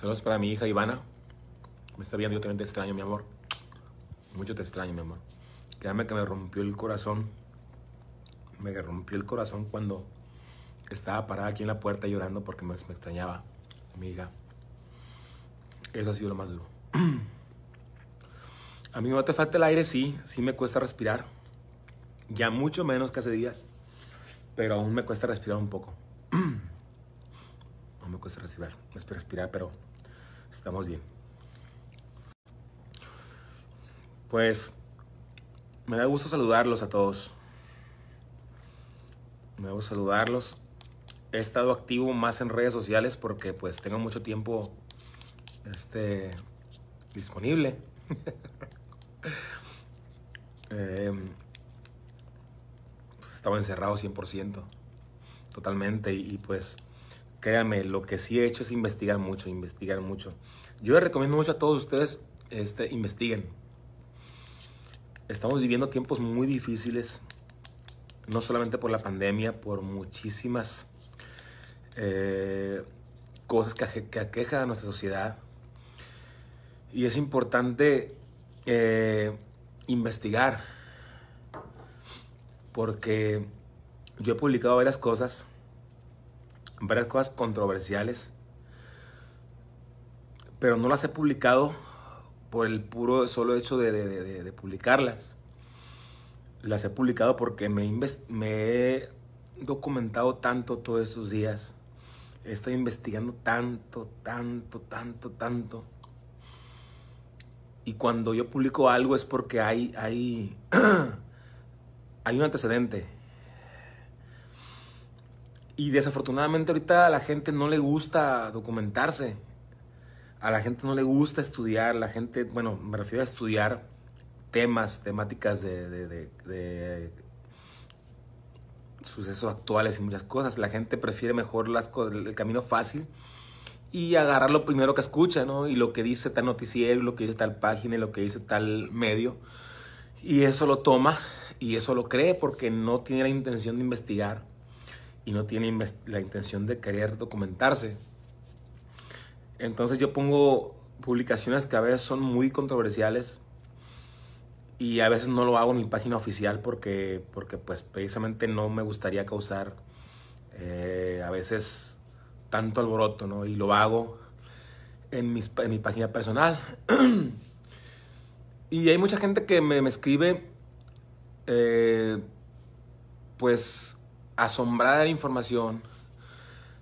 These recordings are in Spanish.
Saludos para mi hija Ivana. Me está viendo, yo también te extraño, mi amor. Mucho te extraño, mi amor. Créame que me rompió el corazón. Me rompió el corazón cuando estaba parada aquí en la puerta llorando porque me, extrañaba. Mi hija. Eso ha sido lo más duro. mí no te falta el aire, sí, sí me cuesta respirar. Ya mucho menos que hace días, pero aún me cuesta respirar un poco. no me cuesta respirar, respirar, pero estamos bien. Pues me da gusto saludarlos a todos. Me da gusto saludarlos. He estado activo más en redes sociales porque pues tengo mucho tiempo este, disponible. Em, pues, estaba encerrado 100%, totalmente, y pues créanme, lo que sí he hecho es investigar mucho, investigar mucho. Yo les recomiendo mucho a todos ustedes, este, investiguen. Estamos viviendo tiempos muy difíciles, no solamente por la pandemia, por muchísimas eh, cosas que, que aquejan a nuestra sociedad. Y es importante eh, investigar, porque yo he publicado varias cosas varias cosas controversiales, pero no las he publicado por el puro solo hecho de, publicarlas. Las he publicado porque me, he documentado tanto todos esos días. He estado investigando tanto, tanto, tanto, tanto. Y cuando yo publico algo es porque hay, hay, hay un antecedente y desafortunadamente ahorita a la gente no le gusta documentarse, a la gente no le gusta estudiar, la gente, bueno, me refiero a estudiar temas, temáticas de, sucesos actuales y muchas cosas. La gente prefiere mejor el camino fácil y agarrar lo primero que escucha, ¿no? Y lo que dice tal noticiero, lo que dice tal página, lo que dice tal medio. Y eso lo toma y eso lo cree porque no tiene la intención de investigar y no tiene la intención de querer documentarse. Entonces yo pongo publicaciones que a veces son muy controversiales y a veces no lo hago en mi página oficial porque, porque pues precisamente no me gustaría causar eh, a veces tanto alboroto, ¿no? Y lo hago en, mis, en mi página personal. y hay mucha gente que me, escribe, eh, pues asombrada de la información.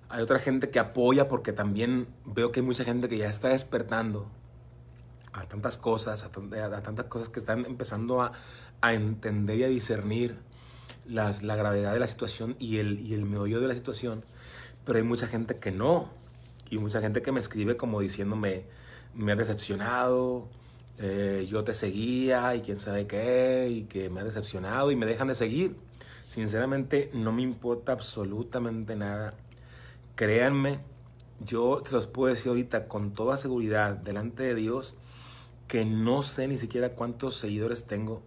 Hay otra gente que apoya porque también veo que hay mucha gente que ya está despertando a tantas cosas, a, eh, tantas cosas que están empezando a, entender y a discernir la gravedad de la situación y el, y el meollo de la situación. Pero hay mucha gente que no. Y mucha gente que me escribe como diciéndome, me ha decepcionado, eh, yo te seguía y quién sabe qué, y que me ha decepcionado y me dejan de seguir Sinceramente no me importa absolutamente nada. Créanme, yo se los puedo decir ahorita con toda seguridad delante de Dios que no sé ni siquiera cuántos seguidores tengo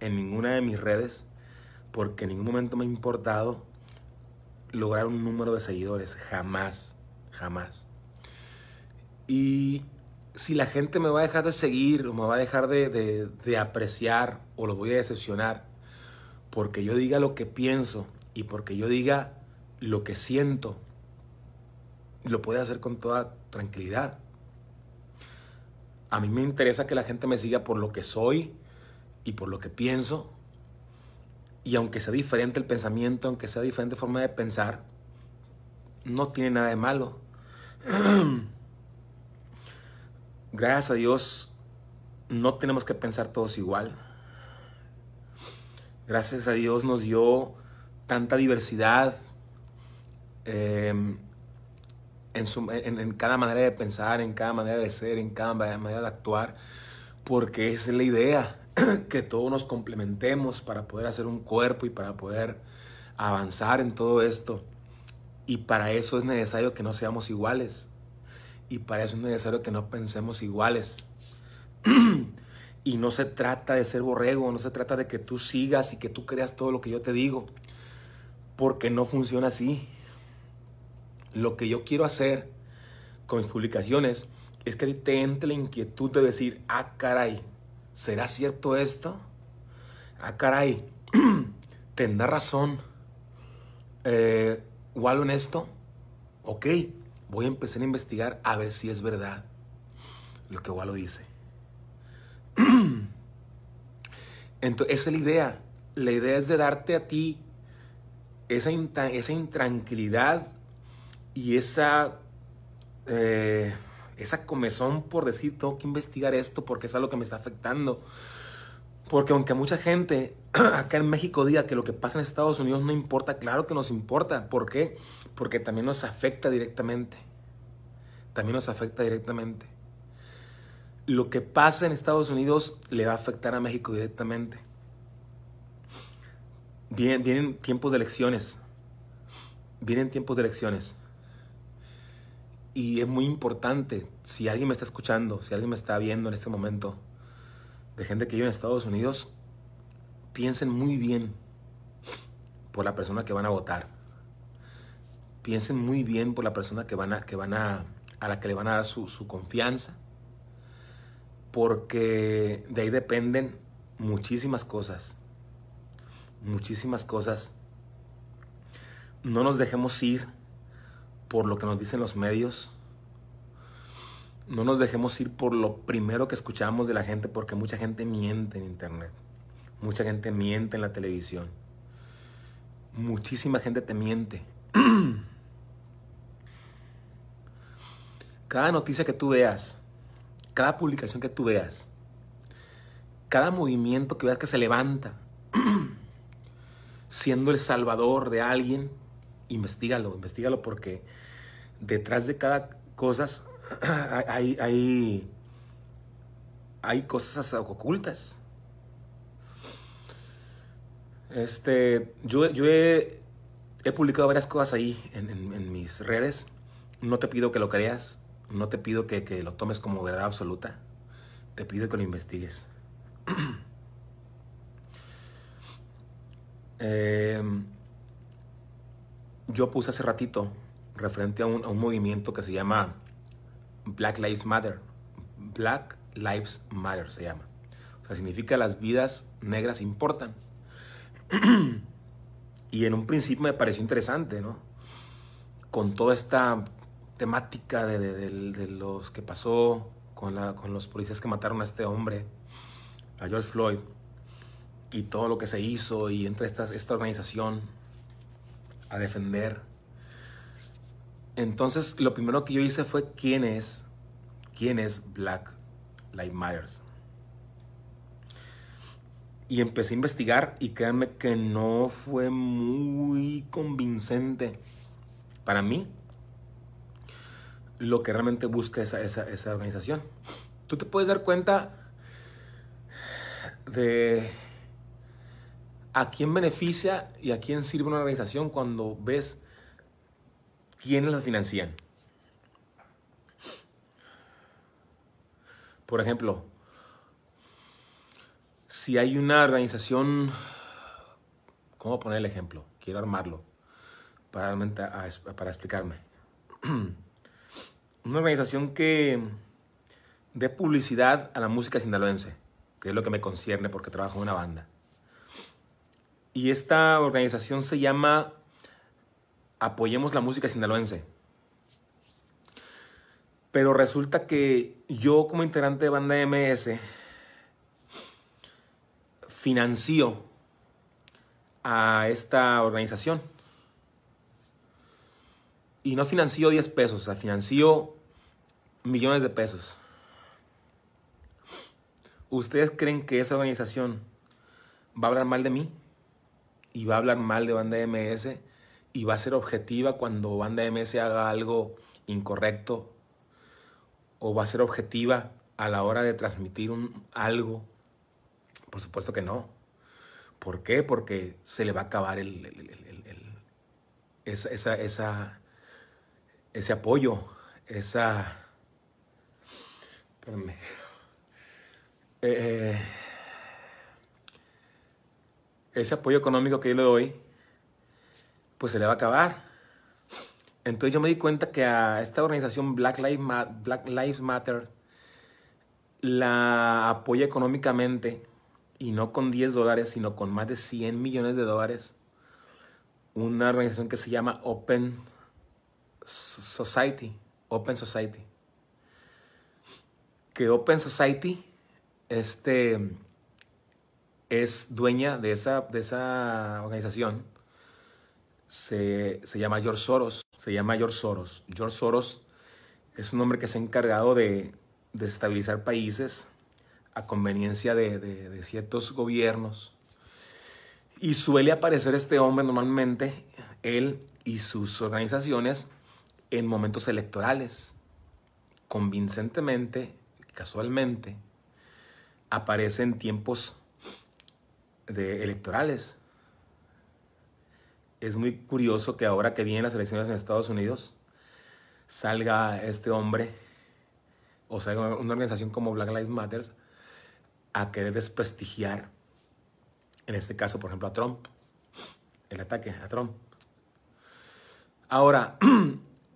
en ninguna de mis redes porque en ningún momento me ha importado lograr un número de seguidores. Jamás, jamás. Y si la gente me va a dejar de seguir o me va a dejar de, de apreciar o lo voy a decepcionar, porque yo diga lo que pienso y porque yo diga lo que siento, lo puede hacer con toda tranquilidad. A mí me interesa que la gente me siga por lo que soy y por lo que pienso. Y aunque sea diferente el pensamiento, aunque sea diferente forma de pensar, no tiene nada de malo. Gracias a Dios, no tenemos que pensar todos igual Gracias a Dios nos dio tanta diversidad em, en, en, cada manera de pensar, en cada manera de ser, en cada manera de actuar, porque es la idea que todos nos complementemos para poder hacer un cuerpo y para poder avanzar en todo esto. Y para eso es necesario que no seamos iguales. Y para eso es necesario que no pensemos iguales. Y no se trata de ser borrego, no se trata de que tú sigas y que tú creas todo lo que yo te digo, porque no funciona así. Lo que yo quiero hacer con mis publicaciones es que te entre la inquietud de decir, ah, caray, ¿será cierto esto? Ah, caray, ¿tendrá razón eh, Walo en esto? Ok, voy a empezar a investigar a ver si es verdad lo que Walo dice. Entonces, esa es la idea. La idea es de darte a ti esa, esa intranquilidad y esa, eh, esa comezón por decir, tengo que investigar esto porque es algo que me está afectando. Porque aunque mucha gente acá en México diga que lo que pasa en Estados Unidos no importa, claro que nos importa. ¿Por qué? Porque también nos afecta directamente. También nos afecta directamente lo que pasa en Estados Unidos le va a afectar a México directamente. Vienen, tiempos de elecciones. Vienen tiempos de elecciones. Y es muy importante, si alguien me está escuchando, si alguien me está viendo en este momento, de gente que vive en Estados Unidos, piensen muy bien por la persona que van a votar. Piensen muy bien por la persona que van a, que van a, la que le van a dar su confianza porque de ahí dependen muchísimas cosas, muchísimas cosas. No nos dejemos ir por lo que nos dicen los medios, no nos dejemos ir por lo primero que escuchamos de la gente, porque mucha gente miente en internet, mucha gente miente en la televisión, muchísima gente te miente. Cada noticia que tú veas, cada publicación que tú veas, cada movimiento que veas que se levanta, siendo el salvador de alguien, investigalo, investigalo porque detrás de cada cosa hay, hay cosas ocultas. Este, yo, he, publicado varias cosas ahí en mis redes. No te pido que lo creas, no te pido que, lo tomes como verdad absoluta, te pido que lo investigues. Em, yo puse hace ratito, referente a un, a un movimiento que se llama Black Lives Matter. Black Lives Matter se llama. O sea, significa las vidas negras importan. y en un principio me pareció interesante, ¿no? Con toda esta temática de, los que pasó con, los policías que mataron a este hombre, a George Floyd, y todo lo que se hizo, y entra esta, esta organización a defender. Entonces, lo primero que yo hice fue quién es, quién es Black Lives Matter. Y empecé a investigar y créanme que no fue muy convincente para mí lo que realmente busca esa, esa, esa organización. Tú te puedes dar cuenta de a quién beneficia y a quién sirve una organización cuando ves quiénes la financian. Por ejemplo, si hay una organización, ¿cómo poner el ejemplo? Quiero armarlo para, para explicarme. una organización que dé publicidad a la música sinaloense, que es lo que me concierne porque trabajo en una banda. Y esta organización se llama Apoyemos la Música Sinaloense. Pero resulta que yo como integrante de banda MS financio a esta organización. Y no financió 10 pesos, financió millones de pesos. ¿Ustedes creen que esa organización va a hablar mal de mí? ¿Y va a hablar mal de Banda MS? ¿Y va a ser objetiva cuando Banda MS haga algo incorrecto? ¿O va a ser objetiva a la hora de transmitir algo? Por supuesto que no. ¿Por qué? Porque se le va a acabar el, esa, ese apoyo, esa... Espérame. Eh, eh, ese apoyo económico que yo le doy, pues se le va a acabar. Entonces yo me di cuenta que a esta organización Black Black Lives Matter la apoya económicamente y no con 10 dólares, sino con más de 100 millones de dólares. Una organización que se llama Open Society, Open Society. Que Open Society este, es dueña de esa, de esa organización. Se, llama George Soros. Se llama George Soros. George Soros es un hombre que se ha encargado de desestabilizar países a conveniencia de, de ciertos gobiernos. Y suele aparecer este hombre normalmente, él y sus organizaciones, en momentos electorales. Convincentemente, casualmente, aparece en tiempos de electorales. Es muy curioso que ahora que vienen las elecciones en Estados Unidos, salga este hombre o salga una organización como Black Lives Matter a querer desprestigiar, en este caso, por ejemplo, a Trump, el ataque a Trump. Ahora,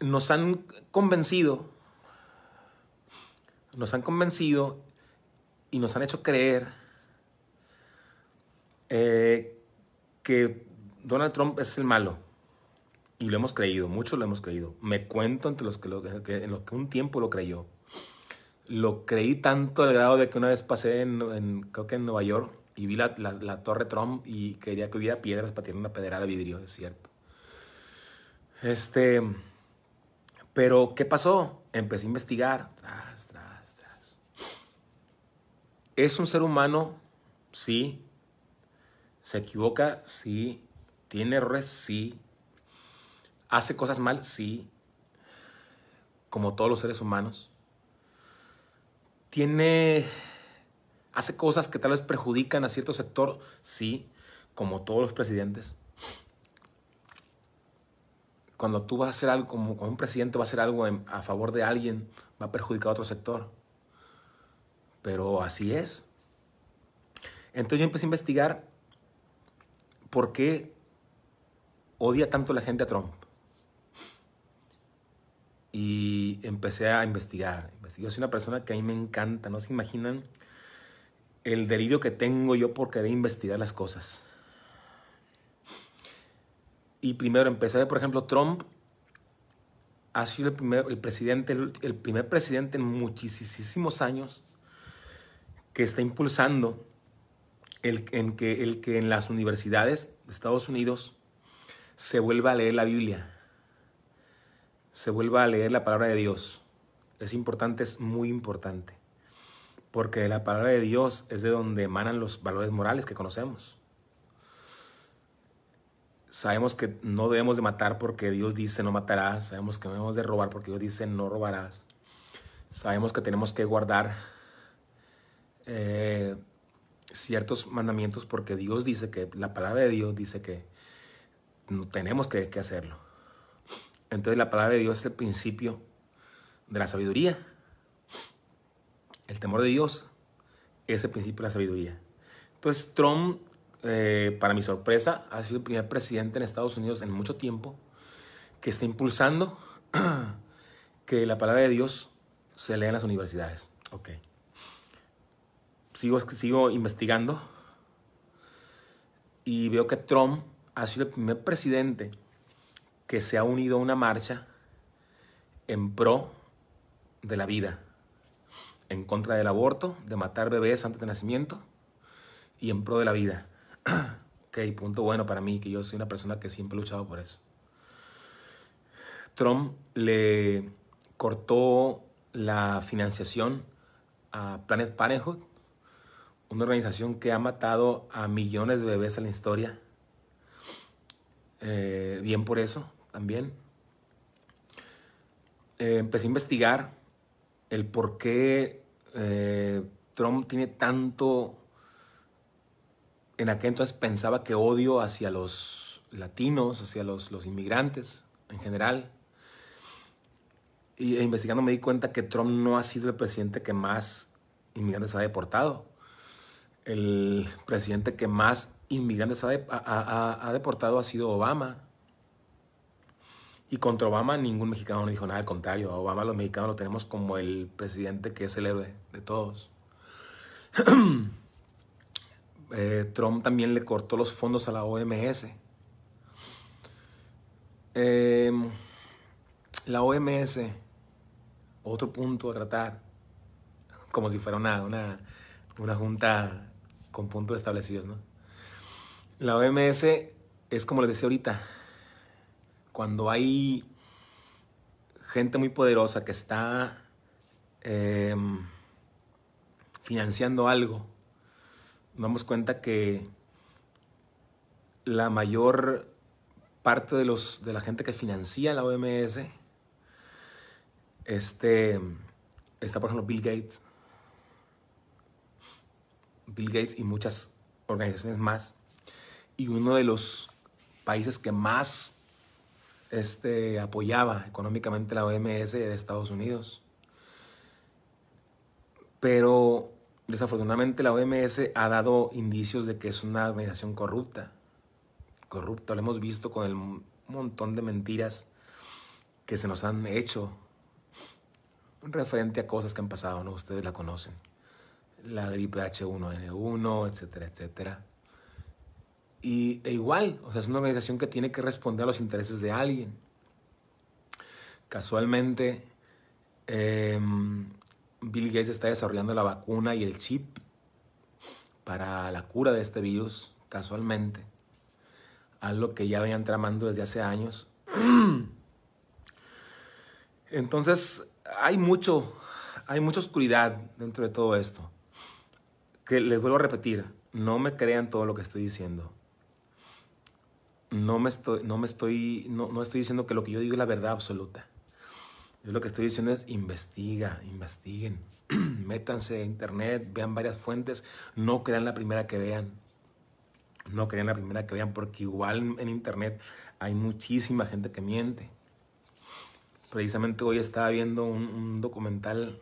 nos han convencido, nos han convencido y nos han hecho creer eh, que Donald Trump es el malo. Y lo hemos creído, muchos lo hemos creído. Me cuento entre los que, en los que un tiempo lo creyó. Lo creí tanto al grado de que una vez pasé, en, creo que en Nueva York, y vi la, Torre Trump y quería que hubiera piedras para tirar una pedrera de vidrio, es cierto. Este. Pero, ¿qué pasó? Empecé a investigar. Es un ser humano, sí. Se equivoca, sí. Tiene errores, sí. Hace cosas mal, sí. Como todos los seres humanos. Tiene. Hace cosas que tal vez perjudican a cierto sector, sí. Como todos los presidentes cuando tú vas a hacer algo, como, un presidente va a hacer algo a favor de alguien, va a perjudicar a otro sector. Pero así es. Entonces yo empecé a investigar por qué odia tanto la gente a Trump. Y empecé a investigar. Yo soy una persona que a mí me encanta, no se imaginan el delirio que tengo yo por querer investigar las cosas y primero empezar, por ejemplo, Trump ha sido el primer, el presidente, el, primer presidente en muchísimos años que está impulsando el, en que, el que en las universidades de Estados Unidos se vuelva a leer la Biblia, se vuelva a leer la palabra de Dios. Es importante, es muy importante, porque la palabra de Dios es de donde emanan los valores morales que conocemos. Sabemos que no debemos de matar porque Dios dice no matarás. Sabemos que no debemos de robar porque Dios dice no robarás. Sabemos que tenemos que guardar eh, ciertos mandamientos porque Dios dice que, la palabra de Dios dice que no tenemos que, que hacerlo. Entonces la palabra de Dios es el principio de la sabiduría. El temor de Dios es el principio de la sabiduría. Entonces Trump eh, para mi sorpresa, ha sido el primer presidente en Estados Unidos en mucho tiempo que está impulsando que la palabra de Dios se lea en las universidades. Ok. Sigo, sigo investigando y veo que Trump ha sido el primer presidente que se ha unido a una marcha en pro de la vida, en contra del aborto, de matar bebés antes de nacimiento y en pro de la vida. ok, punto bueno para mí, que yo soy una persona que siempre he luchado por eso. Trump le cortó la financiación a Planet Parenthood, una organización que ha matado a millones de bebés en la historia. Eh, bien por eso también. Eh, empecé a investigar el por qué eh, Trump tiene tanto en aquel entonces pensaba que odio hacia los latinos, hacia los, inmigrantes en general. Y e investigando me di cuenta que Trump no ha sido el presidente que más inmigrantes ha deportado. El presidente que más inmigrantes ha, deportado ha sido Obama. Y contra Obama ningún mexicano no dijo nada, al contrario, a Obama los mexicanos lo tenemos como el presidente que es el héroe de todos. Eh, Trump también le cortó los fondos a la OMS. Em, la OMS, otro punto a tratar, como si fuera una, una, junta con puntos establecidos, La OMS es como les decía ahorita, cuando hay gente muy poderosa que está em, financiando algo, nos damos cuenta que la mayor parte de, los, de la gente que financia la OMS, este, está por ejemplo Bill Gates, Bill Gates y muchas organizaciones más. Y uno de los países que más este, apoyaba económicamente la OMS era Estados Unidos. Pero Desafortunadamente la OMS ha dado indicios de que es una organización corrupta. Corrupta, lo hemos visto con el montón de mentiras que se nos han hecho referente a cosas que han pasado, Ustedes la conocen. La gripe H1N1, etcétera, etcétera. Y e igual, o sea, es una organización que tiene que responder a los intereses de alguien. Casualmente, em, Bill Gates está desarrollando la vacuna y el chip para la cura de este virus, casualmente. Algo que ya venían tramando desde hace años. Entonces, hay mucho, hay mucha oscuridad dentro de todo esto. Que les vuelvo a repetir, no me crean todo lo que estoy diciendo. No me estoy, no me estoy, no, no estoy diciendo que lo que yo digo es la verdad absoluta. Yo lo que estoy diciendo es investiga, investiguen, métanse a internet, vean varias fuentes, no crean la primera que vean. No crean la primera que vean porque igual en internet hay muchísima gente que miente. Precisamente hoy estaba viendo un, documental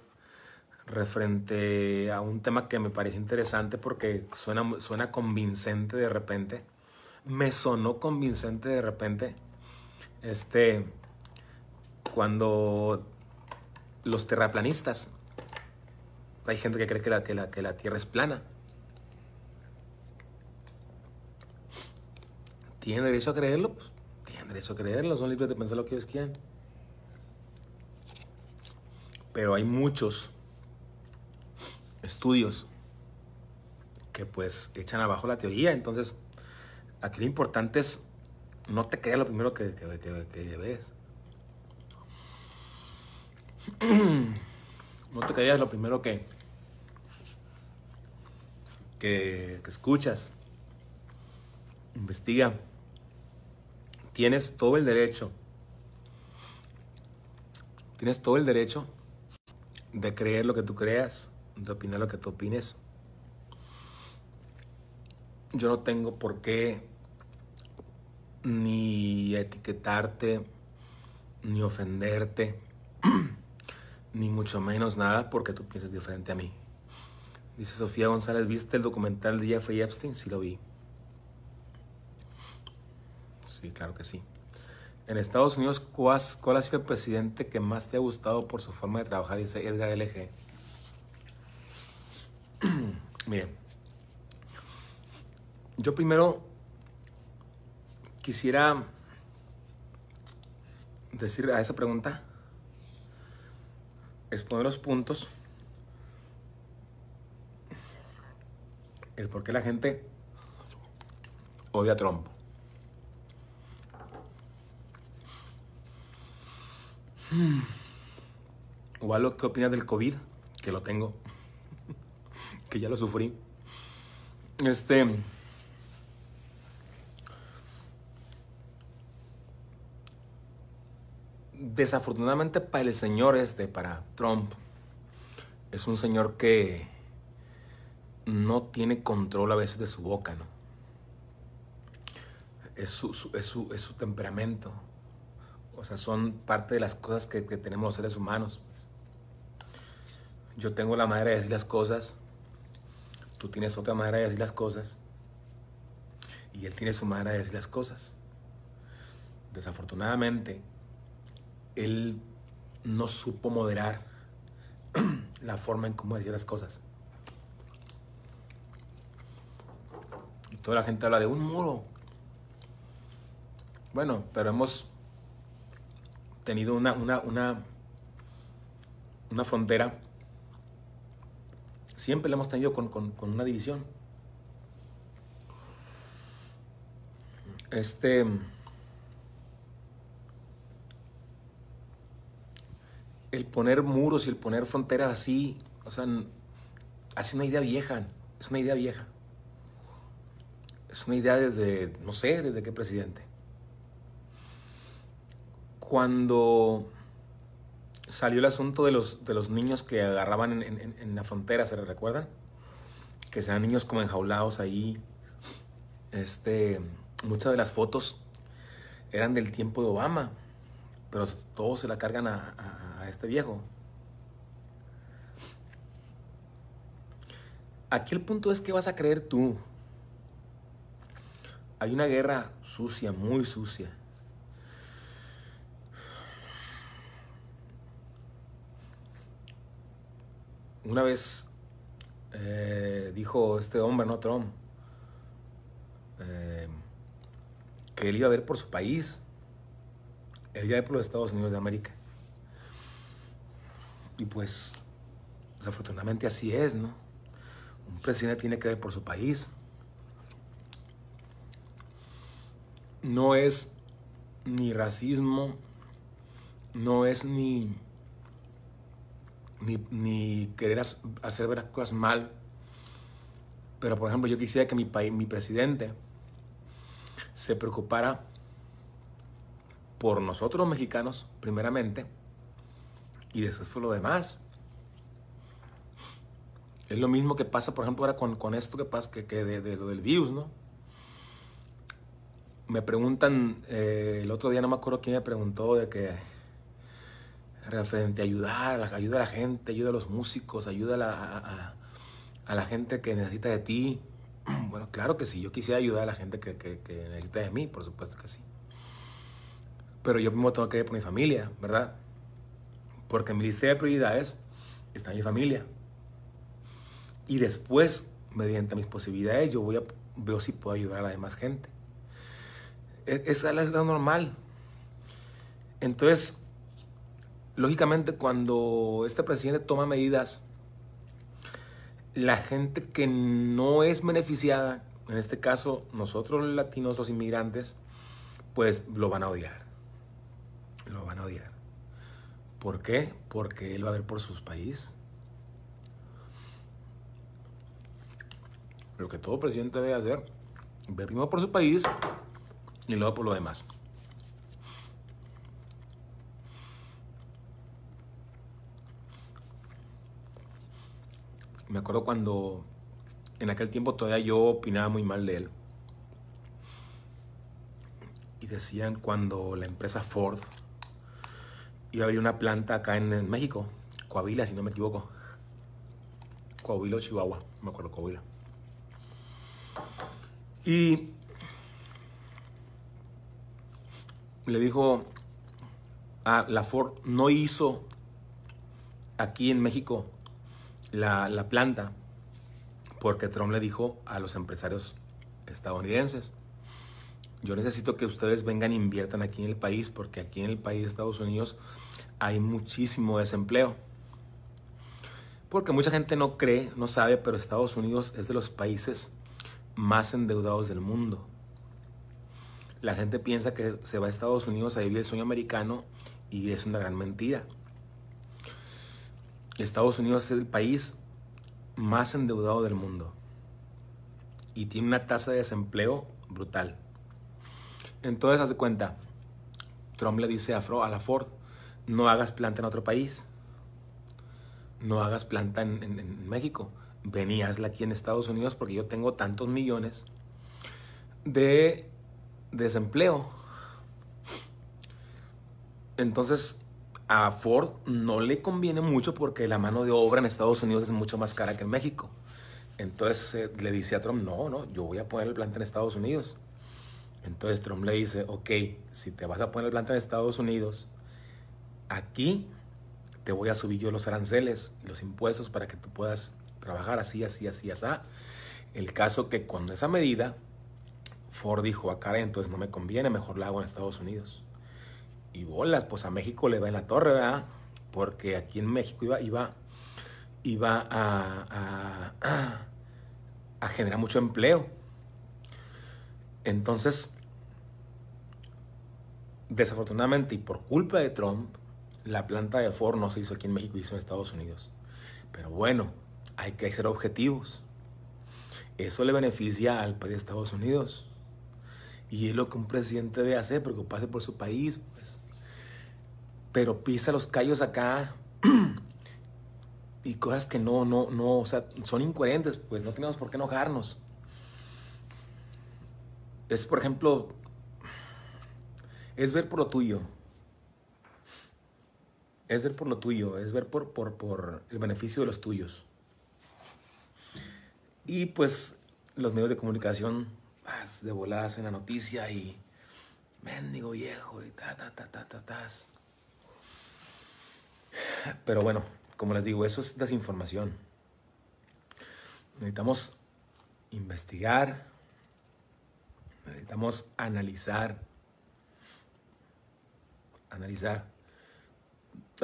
referente a un tema que me parece interesante porque suena, suena convincente de repente. Me sonó convincente de repente. Este, cuando los terraplanistas, hay gente que cree que la, Tierra es plana, tienen derecho a creerlo, pues, tienen derecho a creerlo, son libres de pensar lo que ellos quieran. Pero hay muchos estudios que pues echan abajo la teoría, entonces aquí lo importante es no te creas lo primero que ves. no te creías lo primero que, que, que escuchas. Investiga. Tienes todo el derecho. Tienes todo el derecho de creer lo que tú creas, de opinar lo que tú opines. Yo no tengo por qué ni etiquetarte, ni ofenderte. ni mucho menos nada porque tú piensas diferente a mí. Dice Sofía González, ¿viste el documental de Jeffrey Epstein? Sí lo vi. Sí, claro que sí. En Estados Unidos, ¿cuál, ha sido el presidente que más te ha gustado por su forma de trabajar? Dice Edgar LG. Mire, yo primero quisiera decir a esa pregunta es poner los puntos. El por qué la gente odia a Trump. igual hmm. lo que opinas del COVID, que lo tengo, que ya lo sufrí. Este. desafortunadamente para el señor este, para Trump, es un señor que no tiene control a veces de su boca, ¿no? Es su, es su, temperamento. O sea, son parte de las cosas que, que tenemos los seres humanos. Yo tengo la manera de decir las cosas, tú tienes otra manera de decir las cosas, y él tiene su manera de decir las cosas. Desafortunadamente, él no supo moderar la forma en cómo decía las cosas. Y toda la gente habla de un muro. Bueno, pero hemos tenido una, una, una, frontera. Siempre la hemos tenido con, con una división. Este el poner muros y el poner fronteras así, o sea, hace una idea vieja, es una idea vieja. Es una idea desde, no sé, desde qué presidente. Cuando salió el asunto de los, de los niños que agarraban en, la frontera, ¿se recuerdan? Que sean niños como enjaulados ahí. Este, muchas de las fotos eran del tiempo de Obama, pero todos se la cargan a este viejo. Aquí el punto es que vas a creer tú. Hay una guerra sucia, muy sucia. Una vez eh, dijo este hombre, no Trump, eh, que él iba a ver por su país, él iba a ver por los Estados Unidos de América. Y pues, desafortunadamente así es, ¿no? Un presidente tiene que ver por su país. No es ni racismo, no es ni, ni, querer hacer ver las cosas mal. Pero, por ejemplo, yo quisiera que mi, país, mi presidente se preocupara por nosotros los mexicanos, primeramente, y después fue lo demás. Es lo mismo que pasa, por ejemplo, ahora con, con esto que pasa que, que de, lo del virus, ¿no? Me preguntan, eh, el otro día no me acuerdo quién me preguntó de que referente a ayudar, ayuda a la gente, ayuda a los músicos, ayuda a la, a, la gente que necesita de ti. Bueno, claro que sí, yo quisiera ayudar a la gente que, que, que necesita de mí, por supuesto que sí. Pero yo mismo tengo que ir por mi familia, ¿verdad? porque en mi lista de prioridades está mi familia. Y después, mediante mis posibilidades, yo voy a veo si puedo ayudar a la demás gente. E, esa es la normal. Entonces, lógicamente, cuando este presidente toma medidas, la gente que no es beneficiada, en este caso nosotros los latinos, los inmigrantes, pues lo van a odiar. Lo van a odiar. ¿Por qué? Porque Él va a ver por sus países. Lo que todo presidente debe hacer, ve primero por su país y luego por lo demás. Me acuerdo cuando en aquel tiempo todavía yo opinaba muy mal de él. Y decían cuando la empresa Ford Iba a una planta acá en México, Coahuila, si no me equivoco. Coahuila o Chihuahua, me acuerdo, Coahuila. Y le dijo a la Ford, no hizo aquí en México la, la planta porque Trump le dijo a los empresarios estadounidenses, yo necesito que ustedes vengan e inviertan aquí en el país porque aquí en el país de Estados Unidos hay muchísimo desempleo. Porque mucha gente no cree, no sabe, pero Estados Unidos es de los países más endeudados del mundo. La gente piensa que se va a Estados Unidos a vivir el sueño americano y es una gran mentira. Estados Unidos es el país más endeudado del mundo y tiene una tasa de desempleo brutal. Entonces, haz de cuenta, Trump le dice a, la Ford, no hagas planta en otro país, no hagas planta en, México, venías aquí en Estados Unidos porque yo tengo tantos millones de desempleo. Entonces, a Ford no le conviene mucho porque la mano de obra en Estados Unidos es mucho más cara que en México. Entonces eh, le dice a Trump, no, no, yo voy a poner el planta en Estados Unidos. Entonces Trump le dice, ok, si te vas a poner el planta en Estados Unidos, aquí te voy a subir yo los aranceles y los impuestos para que tú puedas trabajar así, así, así, así. El caso que con esa medida, Ford dijo, a ah, cara, entonces no me conviene, mejor la hago en Estados Unidos. Y bolas, pues a México le va en la torre, ¿verdad? Porque aquí en México iba, a generar mucho empleo. Entonces, desafortunadamente y por culpa de Trump, la planta de Ford no se hizo aquí en México, hizo en Estados Unidos. Pero bueno, hay que ser objetivos. Eso le beneficia al país de Estados Unidos. Y es lo que un presidente debe hacer, pase por su país. Pues. Pero pisa los callos acá y cosas que no, no, no, o sea, son incoherentes, pues no tenemos por qué enojarnos. Es, por ejemplo, es ver por lo tuyo es ver por lo tuyo, es ver por, el beneficio de los tuyos. Y pues los medios de comunicación de voladas en la noticia y mendigo viejo y ta, ta, ta, ta, ta, Pero bueno, como les digo, eso es desinformación. Necesitamos investigar, necesitamos analizar, analizar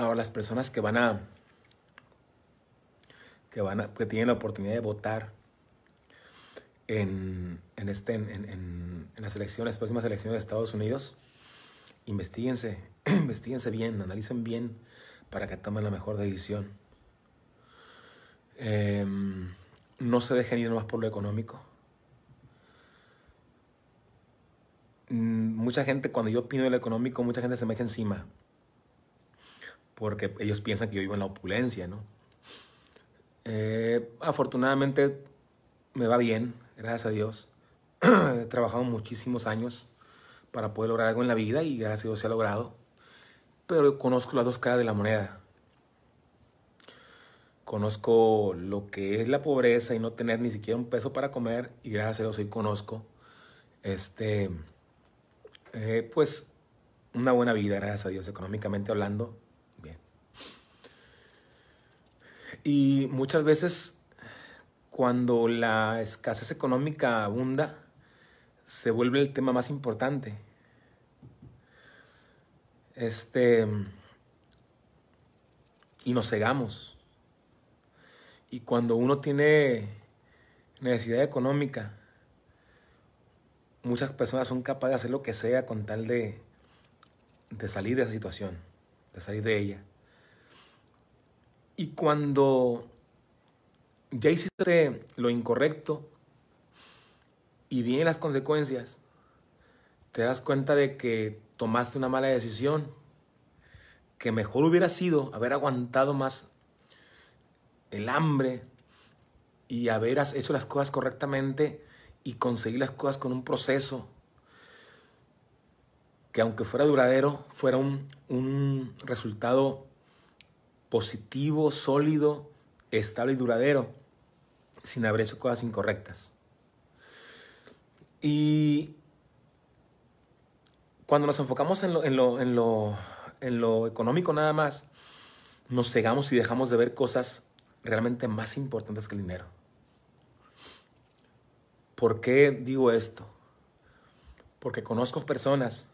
Ahora las personas que van a, que van que tienen la oportunidad de votar en, en, este, en, en, en las elecciones, próximas elecciones de Estados Unidos, investiguense, investiguense bien, analicen bien para que tomen la mejor decisión. Em, no se dejen ir nomás por lo económico. Mm, mucha gente, cuando yo opino de lo económico, mucha gente se me echa encima porque ellos piensan que yo vivo en la opulencia, ¿no? Eh, afortunadamente me va bien, gracias a Dios. He trabajado muchísimos años para poder lograr algo en la vida y gracias a Dios se ha logrado. Pero conozco las dos caras de la moneda. Conozco lo que es la pobreza y no tener ni siquiera un peso para comer y gracias a Dios hoy conozco este, eh, pues una buena vida, gracias a Dios, económicamente hablando. Y muchas veces cuando la escasez económica abunda, se vuelve el tema más importante. Este y nos cegamos. Y cuando uno tiene necesidad económica, muchas personas son capaces de hacer lo que sea con tal de, de salir de esa situación, de salir de ella. Y cuando ya hiciste lo incorrecto y vienen las consecuencias, te das cuenta de que tomaste una mala decisión, que mejor hubiera sido haber aguantado más el hambre y haber hecho las cosas correctamente y conseguir las cosas con un proceso que aunque fuera duradero, fuera un, un resultado positivo, sólido, estable y duradero, sin haber hecho cosas incorrectas. Y cuando nos enfocamos en lo, económico nada más, nos cegamos y dejamos de ver cosas realmente más importantes que el dinero. ¿Por qué digo esto? Porque conozco personas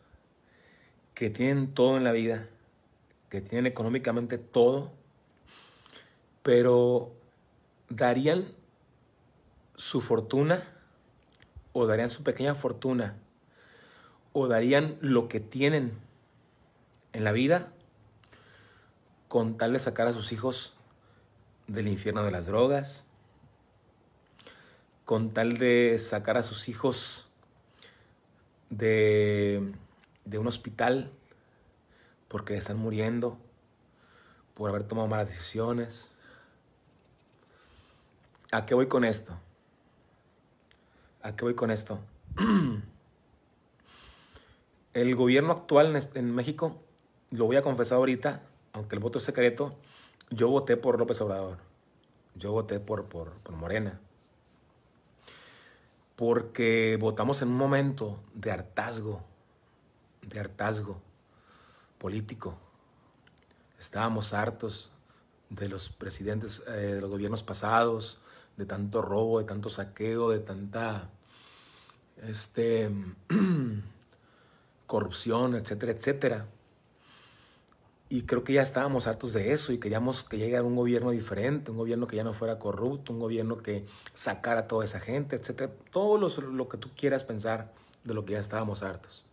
que tienen todo en la vida que tienen económicamente todo, pero darían su fortuna o darían su pequeña fortuna o darían lo que tienen en la vida con tal de sacar a sus hijos del infierno de las drogas, con tal de sacar a sus hijos de, un hospital porque están muriendo por haber tomado malas decisiones. ¿A qué voy con esto? ¿A qué voy con esto? El gobierno actual en, México, lo voy a confesar ahorita, aunque el voto es secreto, yo voté por López Obrador. Yo voté por, por, Morena. Porque votamos en un momento de hartazgo, de hartazgo político. Estábamos hartos de los presidentes, eh, de los gobiernos pasados, de tanto robo, de tanto saqueo, de tanta este, corrupción, etcétera, etcétera. Y creo que ya estábamos hartos de eso y queríamos que llegara un gobierno diferente, un gobierno que ya no fuera corrupto, un gobierno que sacara a toda esa gente, etcétera. Todo lo que tú quieras pensar de lo que ya estábamos hartos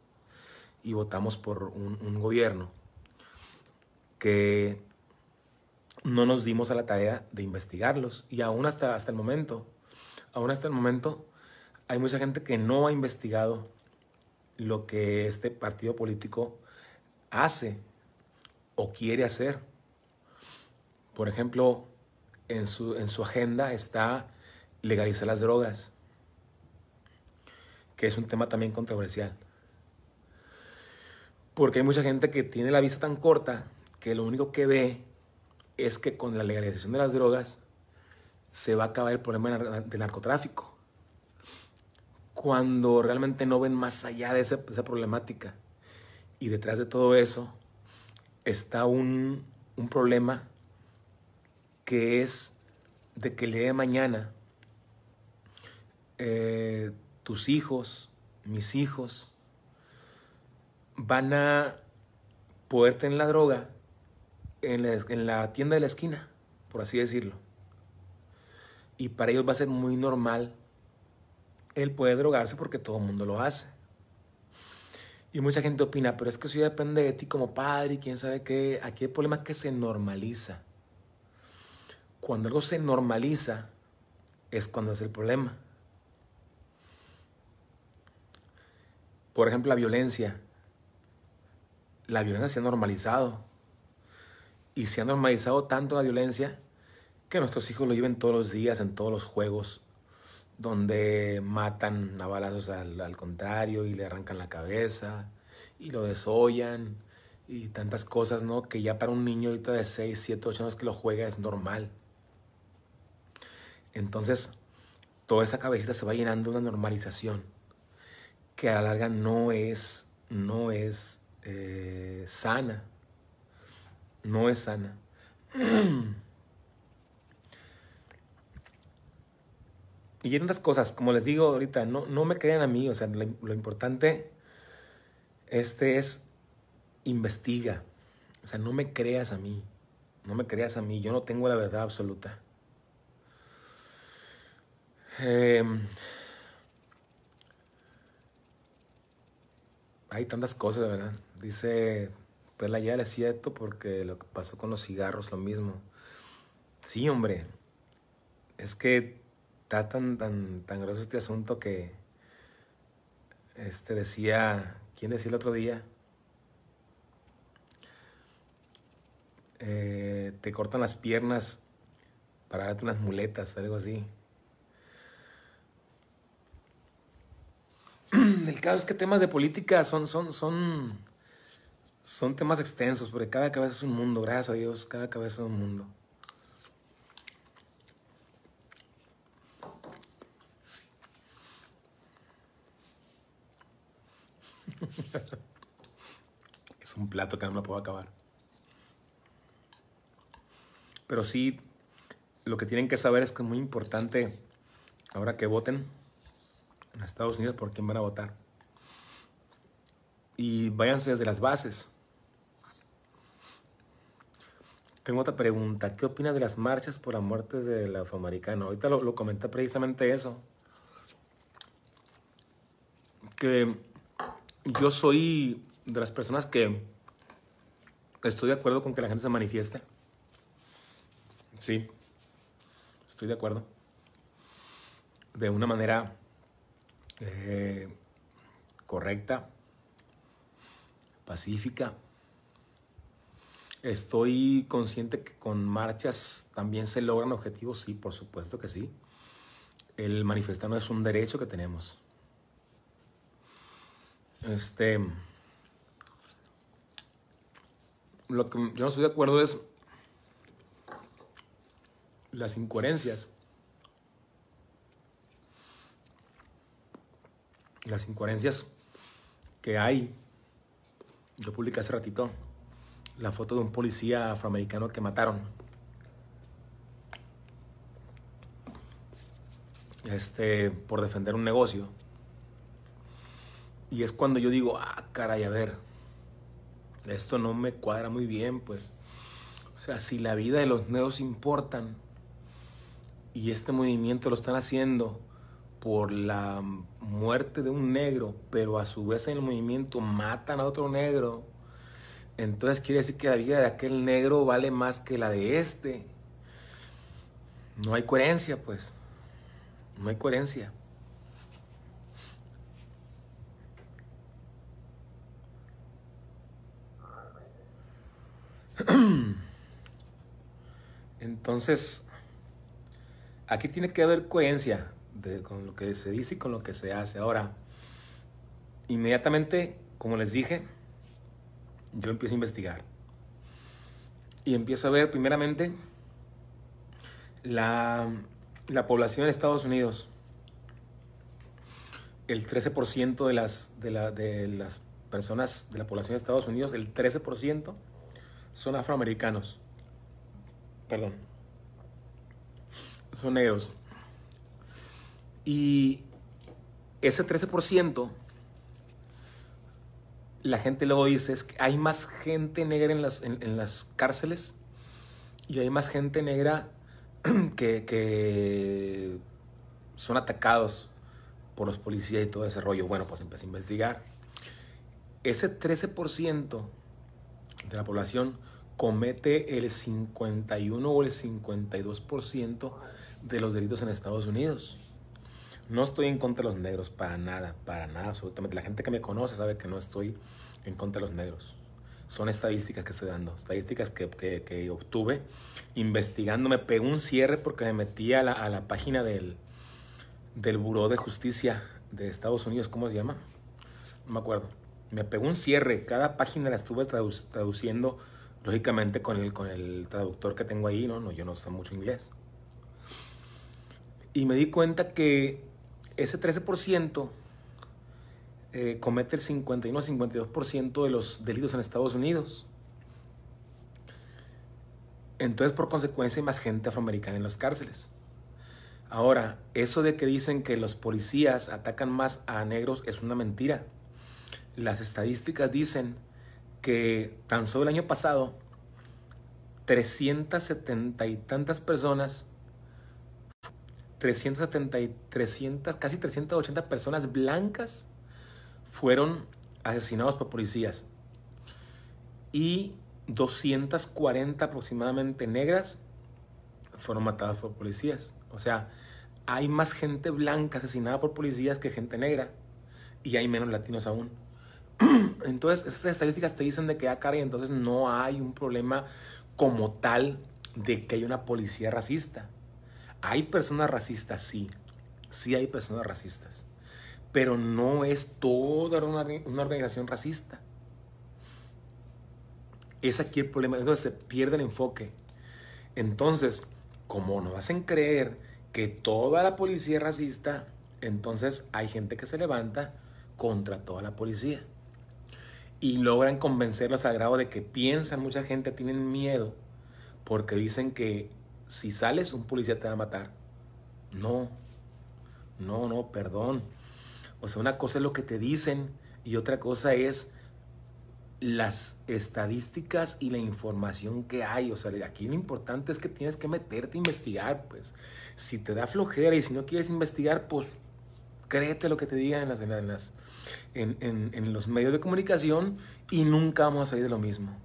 y votamos por un, gobierno que no nos dimos a la tarea de investigarlos. Y aún hasta, hasta el momento, aún hasta el momento, hay mucha gente que no ha investigado lo que este partido político hace o quiere hacer. Por ejemplo, en en su agenda está legalizar las drogas, que es un tema también controversial. Porque hay mucha gente que tiene la vista tan corta que lo único que ve es que con la legalización de las drogas se va a acabar el problema de narcotráfico. Cuando realmente no ven más allá de esa, problemática. Y detrás de todo eso está un, problema que es de que el día de mañana eh, tus hijos, mis hijos, van a poder tener la droga en la, tienda de la esquina, por así decirlo. Y para ellos va a ser muy normal el poder drogarse porque todo el mundo lo hace. Y mucha gente opina, pero es que eso depende de ti como padre y quién sabe qué. Aquí el problema es que se normaliza. Cuando algo se normaliza, es cuando es el problema. Por ejemplo, la violencia la violencia se ha normalizado. Y se ha normalizado tanto la violencia que nuestros hijos lo viven todos los días en todos los juegos donde matan a balazos al, contrario y le arrancan la cabeza y lo desollan y tantas cosas, ¿no? Que ya para un niño ahorita de 6, 7, 8 años que lo juega es normal. Entonces, toda esa cabecita se va llenando de una normalización que a la larga no es, no es eh, sana. No es sana. y hay tantas cosas, como les digo ahorita, no, me crean a mí, o sea, lo, importante este es investiga. O sea, no me creas a mí. No me creas a mí, yo no tengo la verdad absoluta. Em, hay tantas cosas, ¿verdad? Dice, pues la ya es cierto porque lo que pasó con los cigarros, lo mismo. Sí, hombre, es que está tan, tan, tan grueso este asunto que este decía, ¿quién decía el otro día? Eh, te cortan las piernas para darte unas muletas, algo así. El caso es que temas de política son, son, son son temas extensos, porque cada cabeza es un mundo, gracias a Dios, cada cabeza es un mundo. es un plato que no me lo puedo acabar. Pero sí, lo que tienen que saber es que es muy importante ahora que voten en Estados Unidos por quién van a votar. Y váyanse desde las bases. Tengo otra pregunta. ¿Qué opinas de las marchas por la muerte del afroamericano? Ahorita lo, lo comenté precisamente eso. Que yo soy de las personas que estoy de acuerdo con que la gente se manifieste. Sí, estoy de acuerdo. De una manera eh, correcta, pacífica. Estoy consciente que con marchas también se logran objetivos, sí, por supuesto que sí. El manifestar no es un derecho que tenemos. Este. Lo que yo no estoy de acuerdo es las incoherencias. Las incoherencias que hay. Yo publiqué hace ratito la foto de un policía afroamericano que mataron. Este, por defender un negocio. Y es cuando yo digo, ah, caray, a ver, esto no me cuadra muy bien, pues. O sea, si la vida de los negros importan y este movimiento lo están haciendo por la muerte de un negro, pero a su vez en el movimiento matan a otro negro, entonces quiere decir que la vida de aquel negro vale más que la de este. No hay coherencia, pues. No hay coherencia. Entonces, aquí tiene que haber coherencia con lo que se dice y con lo que se hace. Ahora, inmediatamente, como les dije, yo empiezo a investigar. Y empiezo a ver primeramente la, población de Estados Unidos. El 13% de las, de, de las personas de la población de Estados Unidos, el 13% son afroamericanos. Perdón. Son negros. Y ese 13% la gente luego dice es que hay más gente negra en las, en, las cárceles y hay más gente negra que, que, son atacados por los policías y todo ese rollo. Bueno, pues empecé a investigar. Ese 13% de la población comete el 51 o el 52% de los delitos en Estados Unidos. No estoy en contra de los negros, para nada, para nada, absolutamente. La gente que me conoce sabe que no estoy en contra de los negros. Son estadísticas que estoy dando, estadísticas que, obtuve investigando. Me pegó un cierre porque me metí a la, página del, del Buró de Justicia de Estados Unidos, ¿cómo se llama? No me acuerdo. Me pegó un cierre, cada página la estuve traduciendo, lógicamente con el, con el traductor que tengo ahí, ¿no? no yo no sé mucho inglés. Y me di cuenta que ese 13% eh, comete el 51-52% de los delitos en Estados Unidos. Entonces, por consecuencia, hay más gente afroamericana en las cárceles. Ahora, eso de que dicen que los policías atacan más a negros es una mentira. Las estadísticas dicen que tan solo el año pasado, 370 y tantas personas 370, 300, casi 380 personas blancas fueron asesinadas por policías y 240 aproximadamente negras fueron matadas por policías. O sea, hay más gente blanca asesinada por policías que gente negra y hay menos latinos aún. Entonces, estas estadísticas te dicen de que, acá ah, y entonces no hay un problema como tal de que hay una policía racista. Hay personas racistas, sí. Sí hay personas racistas. Pero no es toda una, una organización racista. Es aquí el problema. Entonces se pierde el enfoque. Entonces, como nos hacen creer que toda la policía es racista, entonces hay gente que se levanta contra toda la policía. Y logran convencerlos al grado de que piensan, mucha gente tienen miedo porque dicen que si sales un policía te va a matar. No, no, no, perdón. O sea, una cosa es lo que te dicen y otra cosa es las estadísticas y la información que hay. O sea, aquí lo importante es que tienes que meterte a investigar, pues. Si te da flojera y si no quieres investigar, pues créete lo que te digan en las, en, en los medios de comunicación y nunca vamos a salir de lo mismo.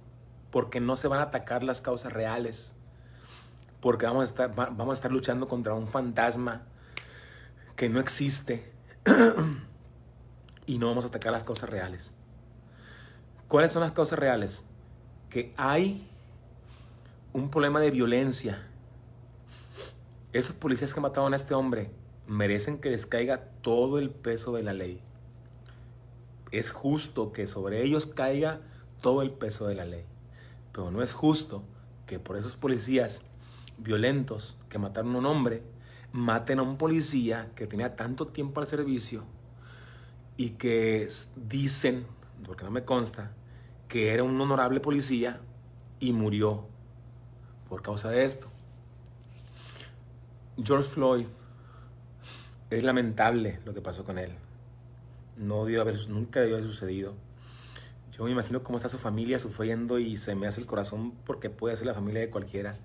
Porque no se van a atacar las causas reales porque vamos a estar, vamos a estar luchando contra un fantasma que no existe y no vamos a atacar las causas reales. ¿Cuáles son las causas reales? Que hay un problema de violencia. Esos policías que mataron a este hombre merecen que les caiga todo el peso de la ley. Es justo que sobre ellos caiga todo el peso de la ley. Pero no es justo que por esos policías violentos que mataron a un hombre maten a un policía que tenía tanto tiempo al servicio y que dicen, porque no me consta, que era un honorable policía y murió por causa de esto. George Floyd, es lamentable lo que pasó con él. No haber, nunca debió haber sucedido. Yo me imagino cómo está su familia sufriendo y se me hace el corazón porque puede ser la familia de cualquiera.